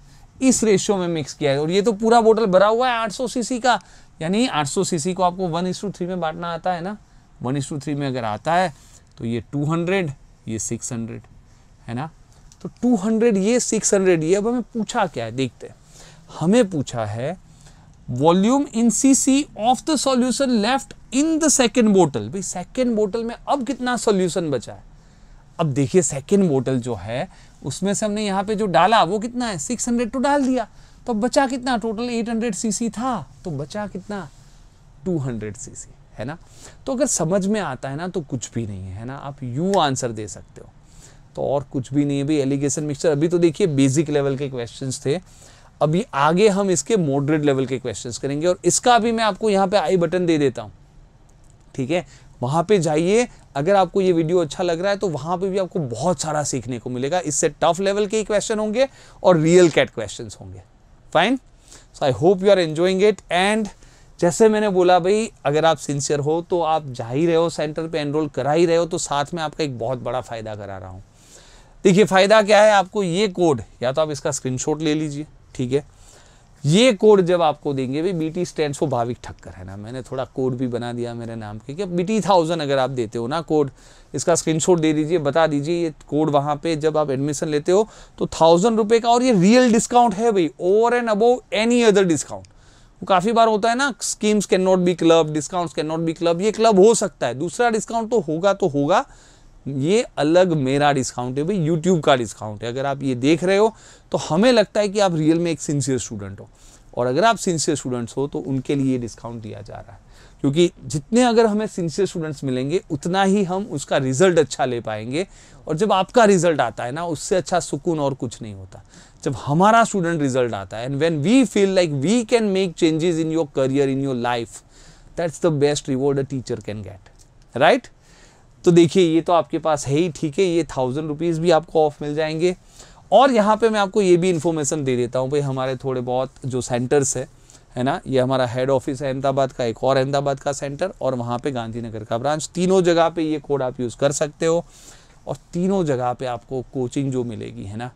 इस रेशियो में मिक्स किया है और ये तो पूरा बोतल भरा हुआ है 800 सीसी का यानी 800 सीसी को आपको वन इस थ्री में बांटना आता है ना वन इस थ्री में अगर आता है तो ये 200 ये 600 है ना तो 200 ये 600 ये अब हमें पूछा क्या है देखते हैं हमें पूछा है volume in C C of the solution left in the second bottle भाई सेकेंड बोटल में अब कितना सोल्यूशन बचा है अब देखिए सेकेंड बोटल जो है उसमें से हमने यहाँ पे जो डाला वो कितना है 600 तो डाल दिया तो बचा कितना total eight hundred C C था तो बचा कितना टू 200 सीसी है ना तो अगर समझ में आता है ना तो कुछ भी नहीं है ना आप यू आंसर दे सकते हो तो और कुछ भी नहीं है भाई एलिगेशन मिक्सचर अभी तो देखिए बेसिक लेवल के क्वेश्चन थे अभी आगे हम इसके मॉडरेट लेवल के क्वेश्चंस करेंगे और इसका भी मैं आपको यहाँ पे आई बटन दे देता हूँ ठीक है वहाँ पे जाइए अगर आपको ये वीडियो अच्छा लग रहा है तो वहाँ पे भी आपको बहुत सारा सीखने को मिलेगा इससे टफ लेवल के ही क्वेश्चन होंगे और रियल कैट क्वेश्चन होंगे fine so I hope you are enjoying it and जैसे मैंने बोला भाई अगर आप सिंसियर हो तो आप जा ही रहे हो सेंटर पर एनरोल करा ही रहे हो तो साथ में आपका एक बहुत बड़ा फ़ायदा करा रहा हूँ देखिए फ़ायदा क्या है आपको ये कोड या तो आप इसका स्क्रीनशॉट ले लीजिए ठीक है ये कोड जब आपको देंगे भाई B T stand for Bhavik Thakkar है ना मैंने थोड़ा कोड भी बना दिया मेरे नाम के क्या बी टी थाउजेंड अगर आप देते हो ना कोड इसका स्क्रीनशॉट दे दीजिए बता दीजिए ये कोड वहाँ पे जब आप एडमिशन लेते हो तो थाउजेंड रुपये का और ये रियल डिस्काउंट है भाई over and above any other discount वो काफ़ी बार होता है ना schemes can not be club discounts can not be club ये क्लब हो सकता है दूसरा डिस्काउंट तो होगा तो होगा ये अलग मेरा डिस्काउंट है भाई यूट्यूब का डिस्काउंट है अगर आप ये देख रहे हो तो हमें लगता है कि आप रियल में एक सिंसियर स्टूडेंट हो और अगर आप सिंसियर स्टूडेंट्स हो तो उनके लिए ये डिस्काउंट दिया जा रहा है क्योंकि जितने अगर हमें सिंसियर स्टूडेंट्स मिलेंगे उतना ही हम उसका रिजल्ट अच्छा ले पाएंगे और जब आपका रिजल्ट आता है ना उससे अच्छा सुकून और कुछ नहीं होता जब हमारा स्टूडेंट रिजल्ट आता है and when we feel like we can make changes in your career in your life that's the best reward a teacher can get right तो देखिए ये तो आपके पास है ही ठीक है ये थाउजेंड रुपीज़ भी आपको ऑफ मिल जाएंगे और यहाँ पे मैं आपको ये भी इन्फॉर्मेशन दे देता हूँ भाई हमारे थोड़े बहुत जो सेंटर्स है है ना ये हमारा हेड ऑफिस है अहमदाबाद का एक और अहमदाबाद का सेंटर और वहाँ पे गांधीनगर का ब्रांच तीनों जगह पे ये कोड आप यूज़ कर सकते हो और तीनों जगह पे आपको कोचिंग जो मिलेगी है ना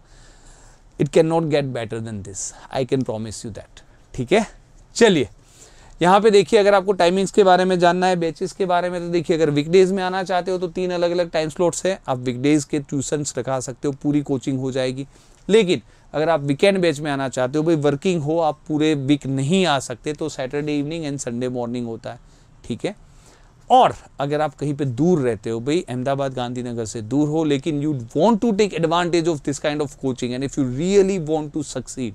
it can not get better than this I can promise you that ठीक है चलिए यहाँ पे देखिए अगर आपको टाइमिंग्स के बारे में जानना है बैचेस के बारे में तो देखिए अगर वीकडेज में आना चाहते हो तो तीन अलग अलग टाइम स्लॉट्स हैं आप वीकडेज के ट्यूशन रखा सकते हो पूरी कोचिंग हो जाएगी लेकिन अगर आप वीकेंड बैच में आना चाहते हो भाई वर्किंग हो आप पूरे वीक नहीं आ सकते तो Saturday evening and Sunday morning होता है ठीक है और अगर आप कहीं पे दूर रहते हो भाई अहमदाबाद गांधीनगर से दूर हो लेकिन you want to take advantage of this kind of coaching and if you really want to succeed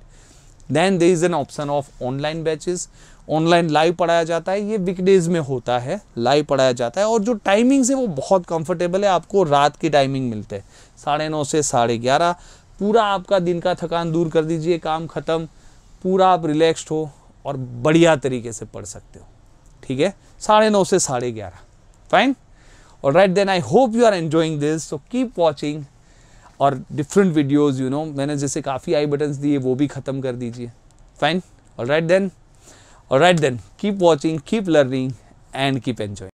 then there is an option of online batches online live पढ़ाया जाता है ये वीकडेज में होता है लाइव पढ़ाया जाता है और जो टाइमिंग्स है वो बहुत कंफर्टेबल है आपको रात की टाइमिंग मिलते हैं साढ़े नौ से साढ़े ग्यारह पूरा आपका दिन का थकान दूर कर दीजिए काम ख़त्म पूरा आप रिलैक्सड हो और बढ़िया तरीके से पढ़ सकते हो ठीक है साढ़े नौ से साढ़े ग्यारह फाइन और right then I hope you are enjoying this so keep watching और डिफरेंट वीडियोज़ यू नो मैंने जैसे काफ़ी आई बटन्स दिए वो भी ख़त्म कर दीजिए फाइन और right then Alright then, keep watching, keep learning and keep enjoying.